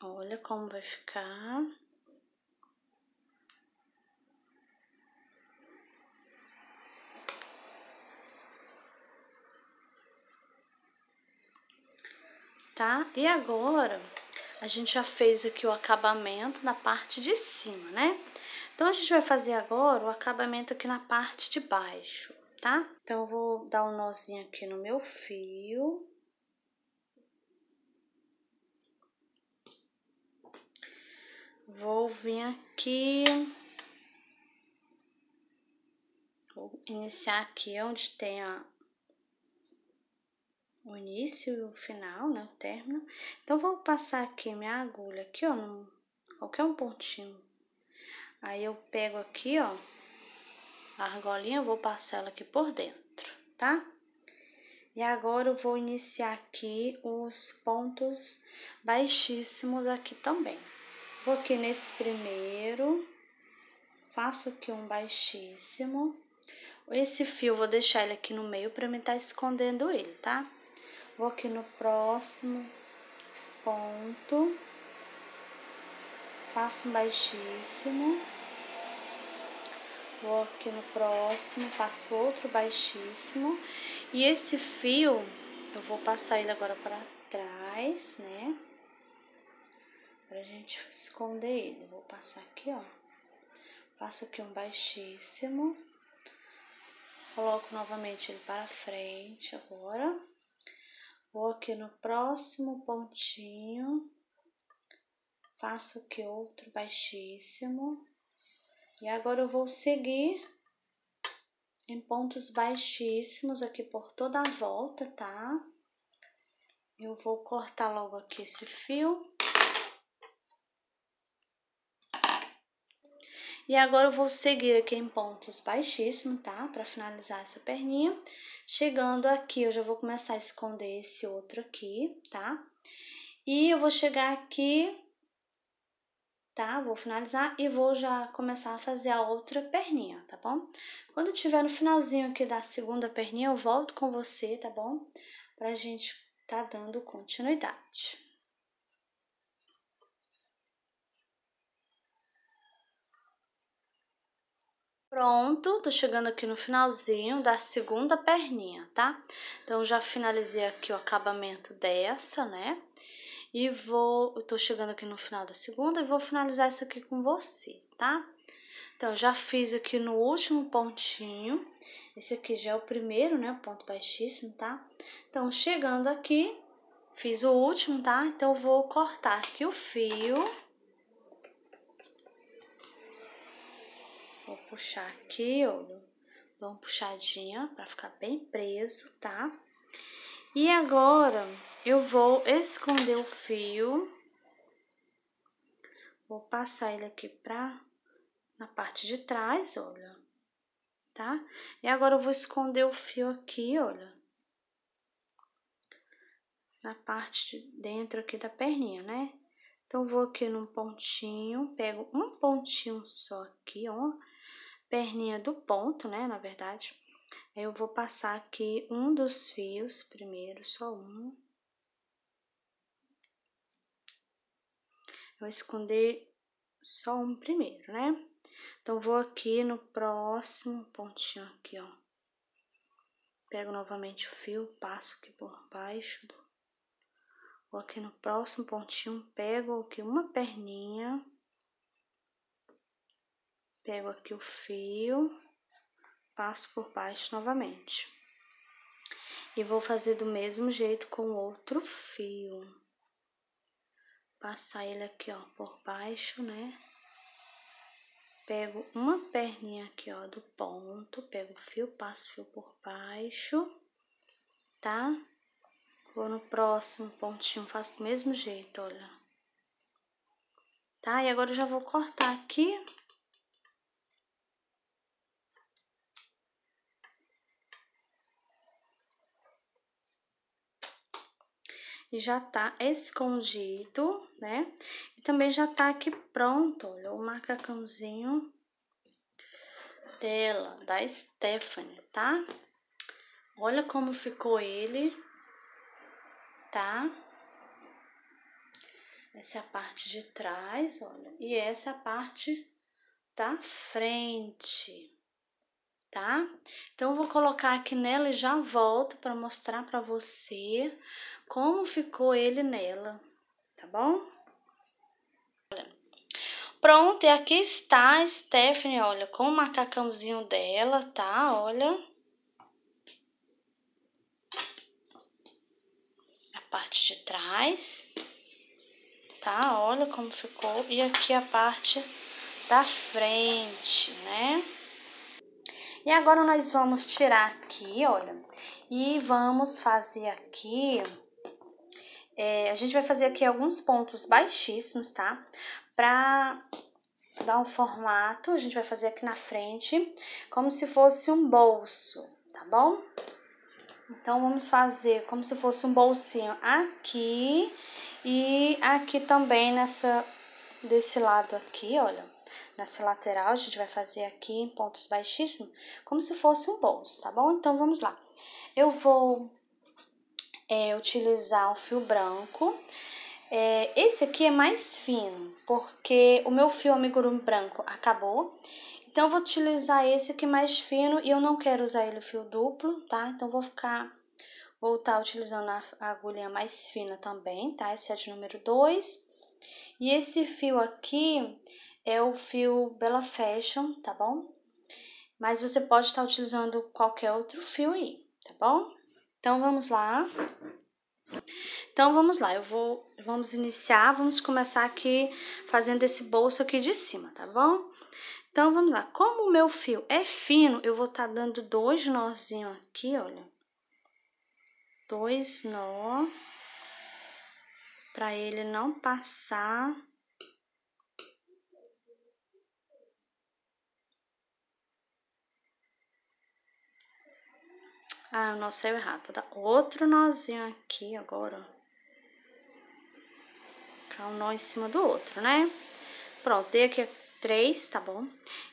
Olha como vai ficar. tá? E agora, a gente já fez aqui o acabamento na parte de cima, né? Então, a gente vai fazer agora o acabamento aqui na parte de baixo, tá? Então, eu vou dar um nozinho aqui no meu fio. Vou vir aqui... Vou iniciar aqui onde tem a, o início e o final, né, o término. Então, vou passar aqui minha agulha aqui, ó, num, qualquer um pontinho. Aí, eu pego aqui, ó, a argolinha, vou passar ela aqui por dentro, tá? E agora, eu vou iniciar aqui os pontos baixíssimos aqui também. Vou aqui nesse primeiro, faço aqui um baixíssimo. Esse fio, vou deixar ele aqui no meio para mim estar tá escondendo ele, Tá? Vou aqui no próximo ponto, faço um baixíssimo. Vou aqui no próximo, faço outro baixíssimo. E esse fio, eu vou passar ele agora para trás, né? Pra gente esconder ele. Vou passar aqui, ó. Faço aqui um baixíssimo. Coloco novamente ele para frente agora. Vou aqui no próximo pontinho, faço aqui outro baixíssimo. E agora eu vou seguir em pontos baixíssimos aqui por toda a volta, tá? Eu vou cortar logo aqui esse fio. E agora eu vou seguir aqui em pontos baixíssimos, tá? Para finalizar essa perninha. Chegando aqui, eu já vou começar a esconder esse outro aqui, tá? E eu vou chegar aqui, tá? Vou finalizar e vou já começar a fazer a outra perninha, tá bom? Quando tiver no finalzinho aqui da segunda perninha, eu volto com você, tá bom? Pra gente tá dando continuidade. Pronto, tô chegando aqui no finalzinho da segunda perninha, tá? Então, já finalizei aqui o acabamento dessa, né? E vou, eu tô chegando aqui no final da segunda e vou finalizar isso aqui com você, tá? Então, já fiz aqui no último pontinho, esse aqui já é o primeiro, né? Ponto baixíssimo, tá? Então, chegando aqui, fiz o último, tá? Então, vou cortar aqui o fio Vou puxar aqui, olha. Dou uma puxadinha para ficar bem preso, tá? E agora, eu vou esconder o fio. Vou passar ele aqui pra... Na parte de trás, olha. Tá? E agora, eu vou esconder o fio aqui, olha. Na parte de dentro aqui da perninha, né? Então, vou aqui num pontinho, pego um pontinho só aqui, ó, perninha do ponto, né, na verdade, eu vou passar aqui um dos fios primeiro, só um. Vou esconder só um primeiro, né? Então, vou aqui no próximo pontinho aqui, ó. Pego novamente o fio, passo aqui por baixo. Vou aqui no próximo pontinho, pego aqui uma perninha pego aqui o fio, passo por baixo novamente. E vou fazer do mesmo jeito com outro fio. Passar ele aqui, ó, por baixo, né? Pego uma perninha aqui, ó, do ponto, pego o fio, passo o fio por baixo, tá? Vou no próximo pontinho, faço do mesmo jeito, olha. Tá? E agora eu já vou cortar aqui e já tá escondido, né? E também já tá aqui pronto, olha, o macacãozinho dela, da Stephanie, tá? Olha como ficou ele, tá? Essa é a parte de trás, olha, e essa é a parte da frente, tá? Então, eu vou colocar aqui nela e já volto para mostrar para você como ficou ele nela, tá bom? Pronto, e aqui está a Stephanie, olha, com o macacãozinho dela, tá? Olha. A parte de trás, tá? Olha como ficou. E aqui a parte da frente, né? E agora nós vamos tirar aqui, olha, e vamos fazer aqui é, a gente vai fazer aqui alguns pontos baixíssimos, tá? Pra dar um formato, a gente vai fazer aqui na frente, como se fosse um bolso, tá bom? Então, vamos fazer como se fosse um bolsinho aqui e aqui também nessa, desse lado aqui, olha. Nessa lateral, a gente vai fazer aqui em pontos baixíssimos, como se fosse um bolso, tá bom? Então, vamos lá. Eu vou é utilizar um fio branco. É, esse aqui é mais fino, porque o meu fio amigurumi branco acabou. Então, eu vou utilizar esse aqui mais fino e eu não quero usar ele fio duplo, tá? Então, vou ficar, vou estar tá utilizando a agulhinha mais fina também, tá? Esse é de número 2. E esse fio aqui é o fio Bella Fashion, tá bom? Mas você pode estar tá utilizando qualquer outro fio aí, tá bom? Então vamos lá. Então vamos lá, eu vou vamos iniciar, vamos começar aqui fazendo esse bolso aqui de cima, tá bom? Então vamos lá. Como o meu fio é fino, eu vou estar tá dando dois nozinhos aqui, olha. Dois nó para ele não passar Ah, não saiu errado. Vou dar outro nozinho aqui agora. Ficar um nó em cima do outro, né? Pronto, dei aqui três, tá bom?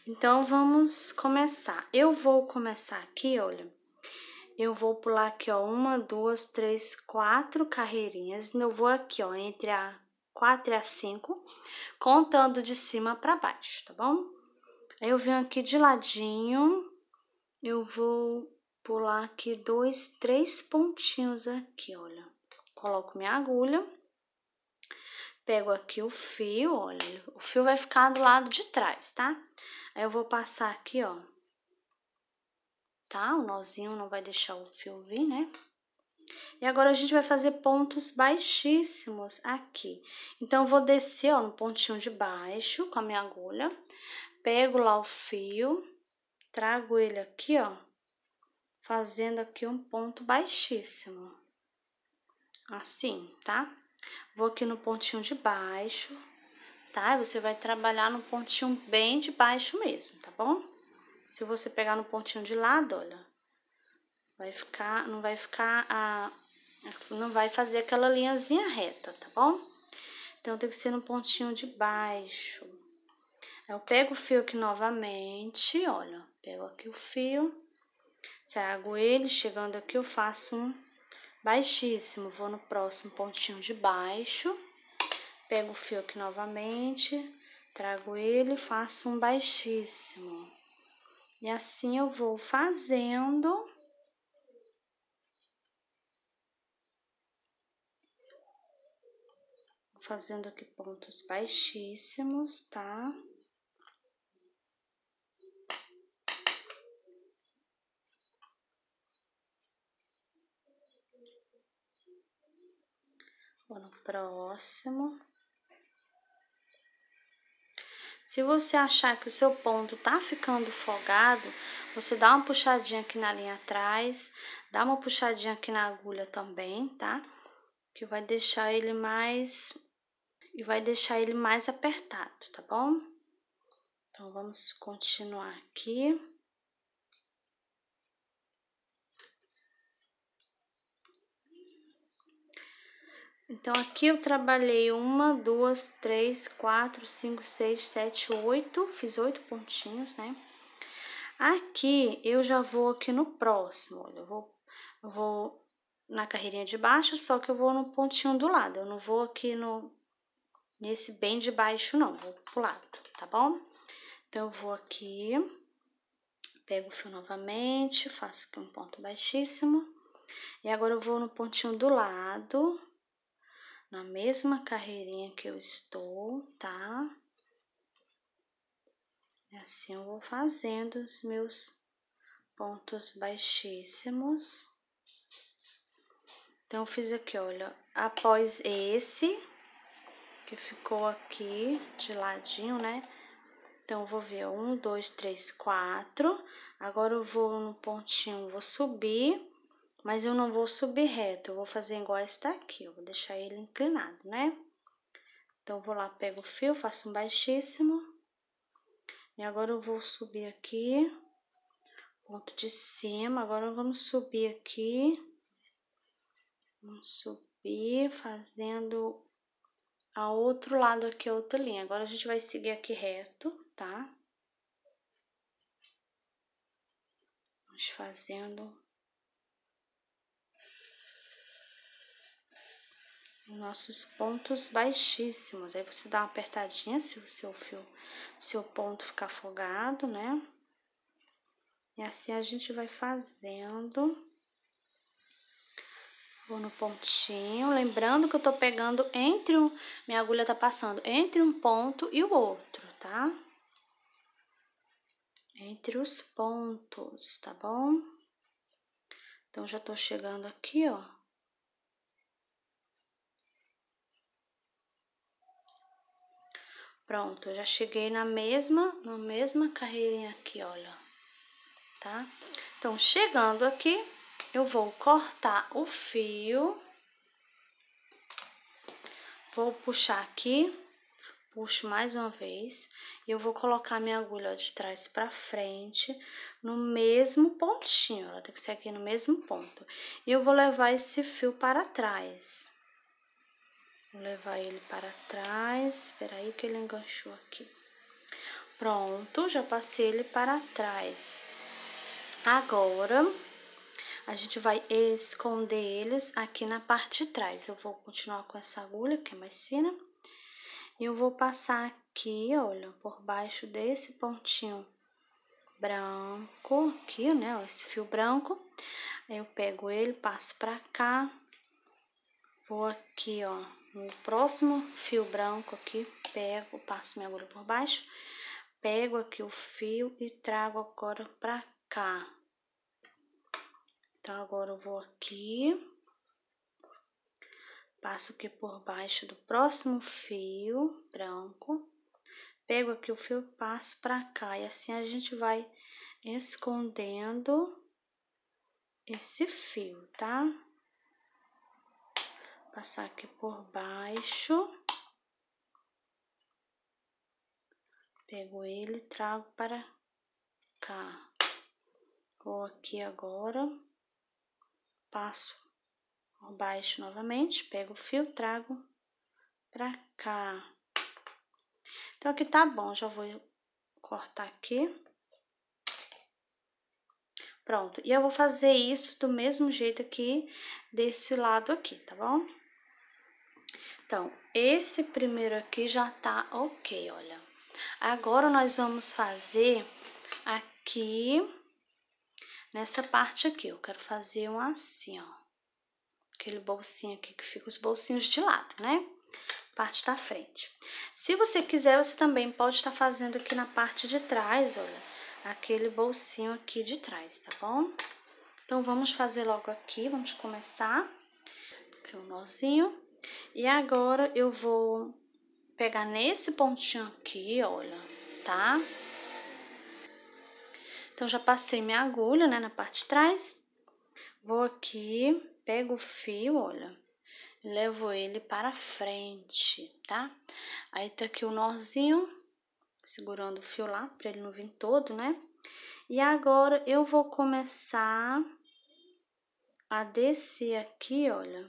Então, vamos começar. Eu vou começar aqui, olha. Eu vou pular aqui, ó, uma, duas, três, quatro carreirinhas. Eu vou aqui, ó, entre a quatro e a cinco, contando de cima para baixo, tá bom? Aí eu venho aqui de ladinho, eu vou pular aqui dois, três pontinhos aqui, olha. Coloco minha agulha, pego aqui o fio, olha, o fio vai ficar do lado de trás, tá? Aí eu vou passar aqui, ó, tá? O nozinho não vai deixar o fio vir, né? E agora a gente vai fazer pontos baixíssimos aqui. Então, eu vou descer, ó, no pontinho de baixo com a minha agulha, pego lá o fio, trago ele aqui, ó, fazendo aqui um ponto baixíssimo, assim, tá? Vou aqui no pontinho de baixo, tá? Você vai trabalhar no pontinho bem de baixo mesmo, tá bom? Se você pegar no pontinho de lado, olha, vai ficar, não vai ficar a, não vai fazer aquela linhazinha reta, tá bom? Então, tem que ser no pontinho de baixo. Eu pego o fio aqui novamente, olha, pego aqui o fio trago ele chegando aqui eu faço um baixíssimo, vou no próximo pontinho de baixo, pego o fio aqui novamente, trago ele, faço um baixíssimo. E assim eu vou fazendo fazendo aqui pontos baixíssimos, tá? Vou no próximo. Se você achar que o seu ponto tá ficando folgado, você dá uma puxadinha aqui na linha atrás, dá uma puxadinha aqui na agulha também, tá? Que vai deixar ele mais e vai deixar ele mais apertado, tá bom? Então vamos continuar aqui. Então, aqui eu trabalhei uma, duas, três, quatro, cinco, seis, sete, oito. Fiz oito pontinhos, né? Aqui, eu já vou aqui no próximo, olha, eu vou, eu vou na carreirinha de baixo, só que eu vou no pontinho do lado. Eu não vou aqui no, nesse bem de baixo, não, vou pro lado, tá bom? Então, eu vou aqui, pego o fio novamente, faço aqui um ponto baixíssimo. E agora, eu vou no pontinho do lado, na mesma carreirinha que eu estou, tá? E assim eu vou fazendo os meus pontos baixíssimos. Então, eu fiz aqui, olha, após esse, que ficou aqui de ladinho, né? Então, eu vou ver um, dois, três, quatro. Agora, eu vou no pontinho, vou subir mas eu não vou subir reto, eu vou fazer igual está aqui, eu vou deixar ele inclinado, né? Então, vou lá, pego o fio, faço um baixíssimo, e agora eu vou subir aqui, ponto de cima, agora vamos subir aqui, vamos subir fazendo a outro lado aqui a outra linha. Agora, a gente vai seguir aqui reto, tá? Vamos fazendo nossos pontos baixíssimos. Aí você dá uma apertadinha se o seu fio, seu ponto ficar folgado, né? E assim a gente vai fazendo. Vou no pontinho, lembrando que eu tô pegando entre um, minha agulha tá passando entre um ponto e o outro, tá? Entre os pontos, tá bom? Então, já tô chegando aqui, ó. Pronto, eu já cheguei na mesma, na mesma carreirinha aqui, olha, tá? Então, chegando aqui, eu vou cortar o fio, vou puxar aqui, puxo mais uma vez, e eu vou colocar minha agulha de trás pra frente, no mesmo pontinho, ela tem que ser aqui no mesmo ponto. E eu vou levar esse fio para trás. Vou levar ele para trás. Espera aí que ele enganchou aqui. Pronto, já passei ele para trás. Agora, a gente vai esconder eles aqui na parte de trás. Eu vou continuar com essa agulha, que é mais fina. E eu vou passar aqui, olha, por baixo desse pontinho branco, aqui, né, esse fio branco. Aí eu pego ele, passo pra cá, vou aqui, ó, no próximo fio branco aqui, pego, passo minha agulha por baixo, pego aqui o fio e trago agora pra cá. Então, agora eu vou aqui, passo aqui por baixo do próximo fio branco, pego aqui o fio passo pra cá. E assim, a gente vai escondendo esse fio, tá? passar aqui por baixo. Pego ele e trago para cá. Vou aqui agora, passo por baixo novamente, pego o fio, trago para cá. Então, aqui tá bom, já vou cortar aqui. Pronto, e eu vou fazer isso do mesmo jeito aqui desse lado aqui, tá bom? Então, esse primeiro aqui já tá ok, olha. Agora, nós vamos fazer aqui, nessa parte aqui, eu quero fazer um assim, ó. Aquele bolsinho aqui que fica os bolsinhos de lado, né? Parte da frente. Se você quiser, você também pode estar tá fazendo aqui na parte de trás, olha. Aquele bolsinho aqui de trás, tá bom? Então, vamos fazer logo aqui, vamos começar. Aqui um nozinho. E agora eu vou pegar nesse pontinho aqui, olha, tá? Então, já passei minha agulha, né, na parte de trás. Vou aqui, pego o fio, olha, levo ele para frente, tá? Aí tá aqui o nozinho, segurando o fio lá, para ele não vir todo, né? E agora eu vou começar a descer aqui, olha.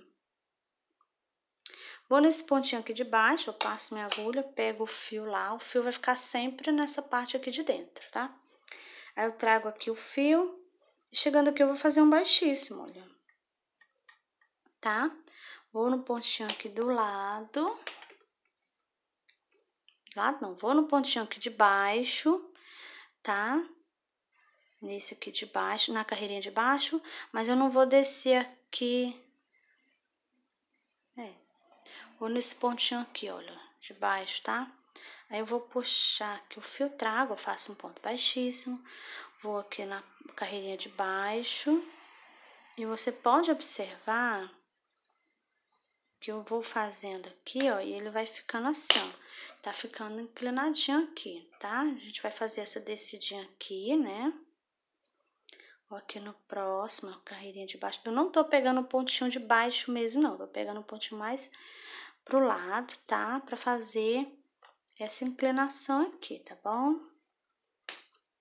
Vou nesse pontinho aqui de baixo, eu passo minha agulha, pego o fio lá, o fio vai ficar sempre nessa parte aqui de dentro, tá? Aí eu trago aqui o fio, chegando aqui eu vou fazer um baixíssimo, olha. Tá? Vou no pontinho aqui do lado. Lado não, vou no pontinho aqui de baixo, tá? Nesse aqui de baixo, na carreirinha de baixo, mas eu não vou descer aqui vou nesse pontinho aqui, olha, de baixo, tá? Aí eu vou puxar aqui o fio trago, eu faço um ponto baixíssimo, vou aqui na carreirinha de baixo, e você pode observar que eu vou fazendo aqui, ó, e ele vai ficando assim, ó, tá ficando inclinadinho aqui, tá? A gente vai fazer essa descidinha aqui, né? aqui no próximo, carreirinha de baixo. Eu não tô pegando o pontinho de baixo mesmo, não. Tô pegando o um pontinho mais pro lado, tá? Para fazer essa inclinação aqui, tá bom?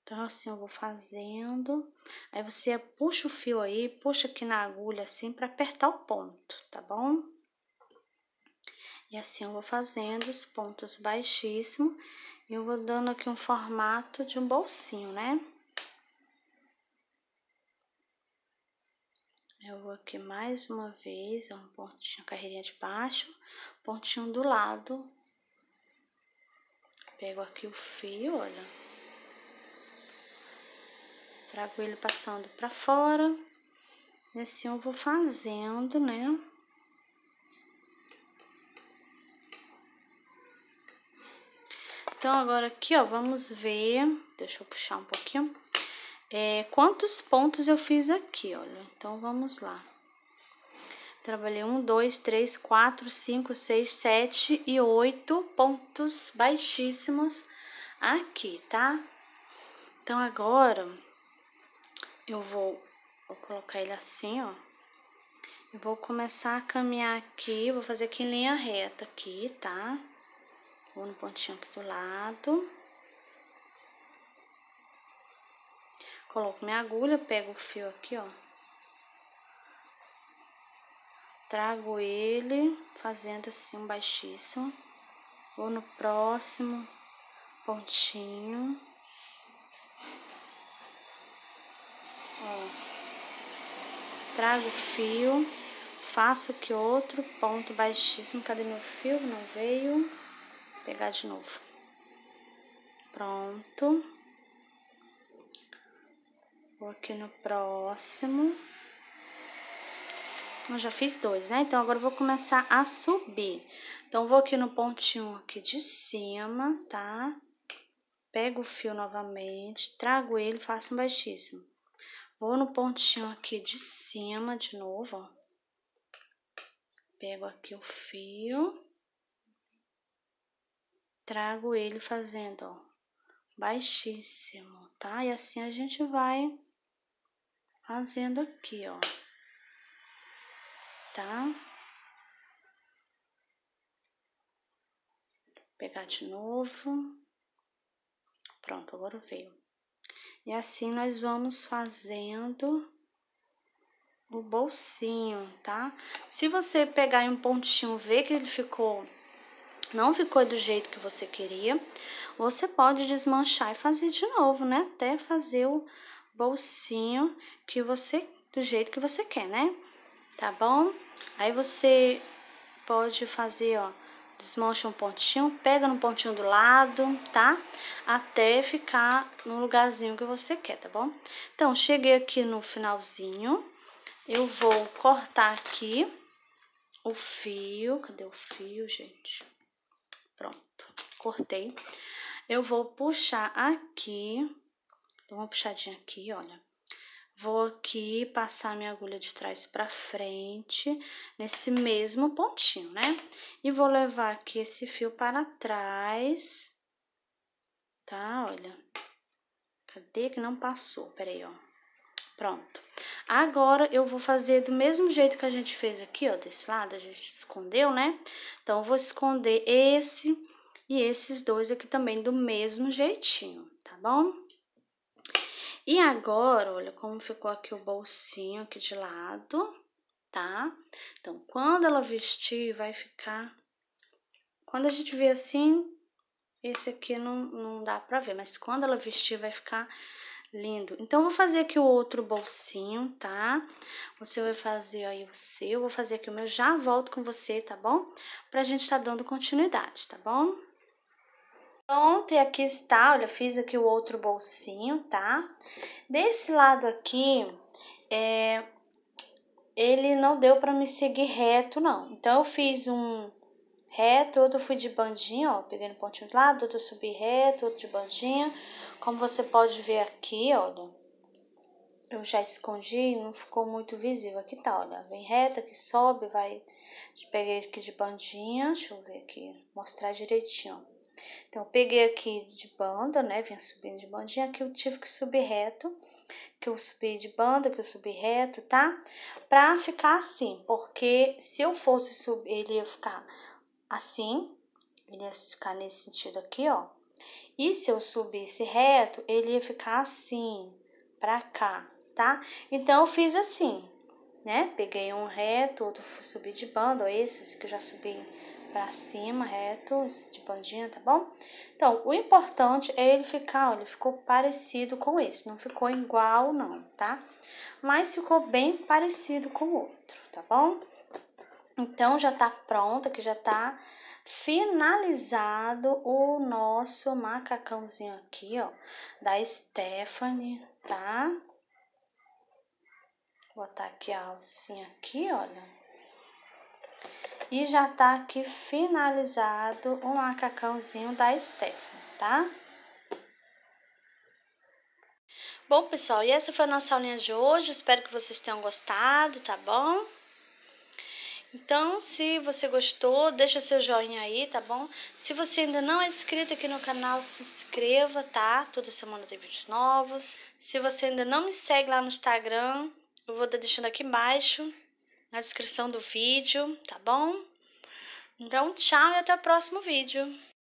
Então, assim, eu vou fazendo. Aí, você puxa o fio aí, puxa aqui na agulha, assim, para apertar o ponto, tá bom? E assim, eu vou fazendo os pontos baixíssimo E eu vou dando aqui um formato de um bolsinho, né? Eu vou aqui mais uma vez, é um pontinho, carreirinha de baixo, pontinho do lado. Pego aqui o fio, olha. Trago ele passando pra fora. E assim eu vou fazendo, né? Então, agora aqui, ó, vamos ver. Deixa eu puxar um pouquinho é, quantos pontos eu fiz aqui, olha. Então, vamos lá. Trabalhei um, dois, três, quatro, cinco, seis, sete e oito pontos baixíssimos aqui, tá? Então, agora, eu vou, vou colocar ele assim, ó. Eu vou começar a caminhar aqui, vou fazer aqui em linha reta aqui, tá? Vou no pontinho aqui do lado. Coloco minha agulha, pego o fio aqui, ó. Trago ele, fazendo assim um baixíssimo. Vou no próximo pontinho. Ó. Trago o fio, faço aqui outro ponto baixíssimo. Cadê meu fio? Não veio. Vou pegar de novo. Pronto. Vou aqui no próximo. Eu já fiz dois, né? Então, agora eu vou começar a subir. Então, vou aqui no pontinho aqui de cima, tá? Pego o fio novamente, trago ele, faço um baixíssimo. Vou no pontinho aqui de cima de novo, ó. Pego aqui o fio. Trago ele fazendo, ó, baixíssimo, tá? E assim a gente vai fazendo aqui, ó. Tá? pegar de novo. Pronto, agora veio. E assim, nós vamos fazendo o bolsinho, tá? Se você pegar um pontinho, ver que ele ficou, não ficou do jeito que você queria, você pode desmanchar e fazer de novo, né? Até fazer o, bolsinho que você, do jeito que você quer, né? Tá bom? Aí você pode fazer, ó, desmancha um pontinho, pega no pontinho do lado, tá? Até ficar no lugarzinho que você quer, tá bom? Então, cheguei aqui no finalzinho, eu vou cortar aqui o fio, cadê o fio, gente? Pronto, cortei. Eu vou puxar aqui Dou uma puxadinha aqui, olha. Vou aqui passar minha agulha de trás pra frente, nesse mesmo pontinho, né? E vou levar aqui esse fio para trás, tá? Olha. Cadê que não passou? Peraí, ó. Pronto. Agora, eu vou fazer do mesmo jeito que a gente fez aqui, ó, desse lado, a gente escondeu, né? Então, eu vou esconder esse e esses dois aqui também do mesmo jeitinho, tá bom? E agora, olha como ficou aqui o bolsinho aqui de lado, tá? Então, quando ela vestir, vai ficar... Quando a gente vê assim, esse aqui não, não dá pra ver, mas quando ela vestir, vai ficar lindo. Então, vou fazer aqui o outro bolsinho, tá? Você vai fazer aí o seu, vou fazer aqui o meu, já volto com você, tá bom? Pra gente tá dando continuidade, tá bom? Pronto, e aqui está, olha, fiz aqui o outro bolsinho, tá? Desse lado aqui, é, ele não deu pra me seguir reto, não. Então, eu fiz um reto, outro eu fui de bandinha, ó, peguei no pontinho do lado, outro eu subi reto, outro de bandinha. Como você pode ver aqui, olha, eu já escondi, não ficou muito visível. Aqui tá, olha, vem reto, aqui sobe, vai... Peguei aqui de bandinha, deixa eu ver aqui, mostrar direitinho, ó. Então, peguei aqui de banda, né? Vinha subindo de bandinha, aqui eu tive que subir reto, que eu subi de banda, que eu subi reto, tá? Pra ficar assim, porque se eu fosse subir, ele ia ficar assim, ele ia ficar nesse sentido aqui, ó. E se eu subisse reto, ele ia ficar assim, pra cá, tá? Então, eu fiz assim, né? Peguei um reto, outro subi de banda, ó, esse, esse que eu já subi para cima, reto, de bandinha, tá bom? Então, o importante é ele ficar, olha, ele ficou parecido com esse, não ficou igual não, tá? Mas ficou bem parecido com o outro, tá bom? Então, já tá pronta, que já tá finalizado o nosso macacãozinho aqui, ó, da Stephanie, tá? Vou botar aqui a alcinha aqui, olha. E já tá aqui finalizado o macacãozinho da Stephanie, tá? Bom, pessoal, e essa foi a nossa aulinha de hoje. Espero que vocês tenham gostado, tá bom? Então, se você gostou, deixa seu joinha aí, tá bom? Se você ainda não é inscrito aqui no canal, se inscreva, tá? Toda semana tem vídeos novos. Se você ainda não me segue lá no Instagram, eu vou estar deixando aqui embaixo na descrição do vídeo, tá bom? Então, tchau e até o próximo vídeo.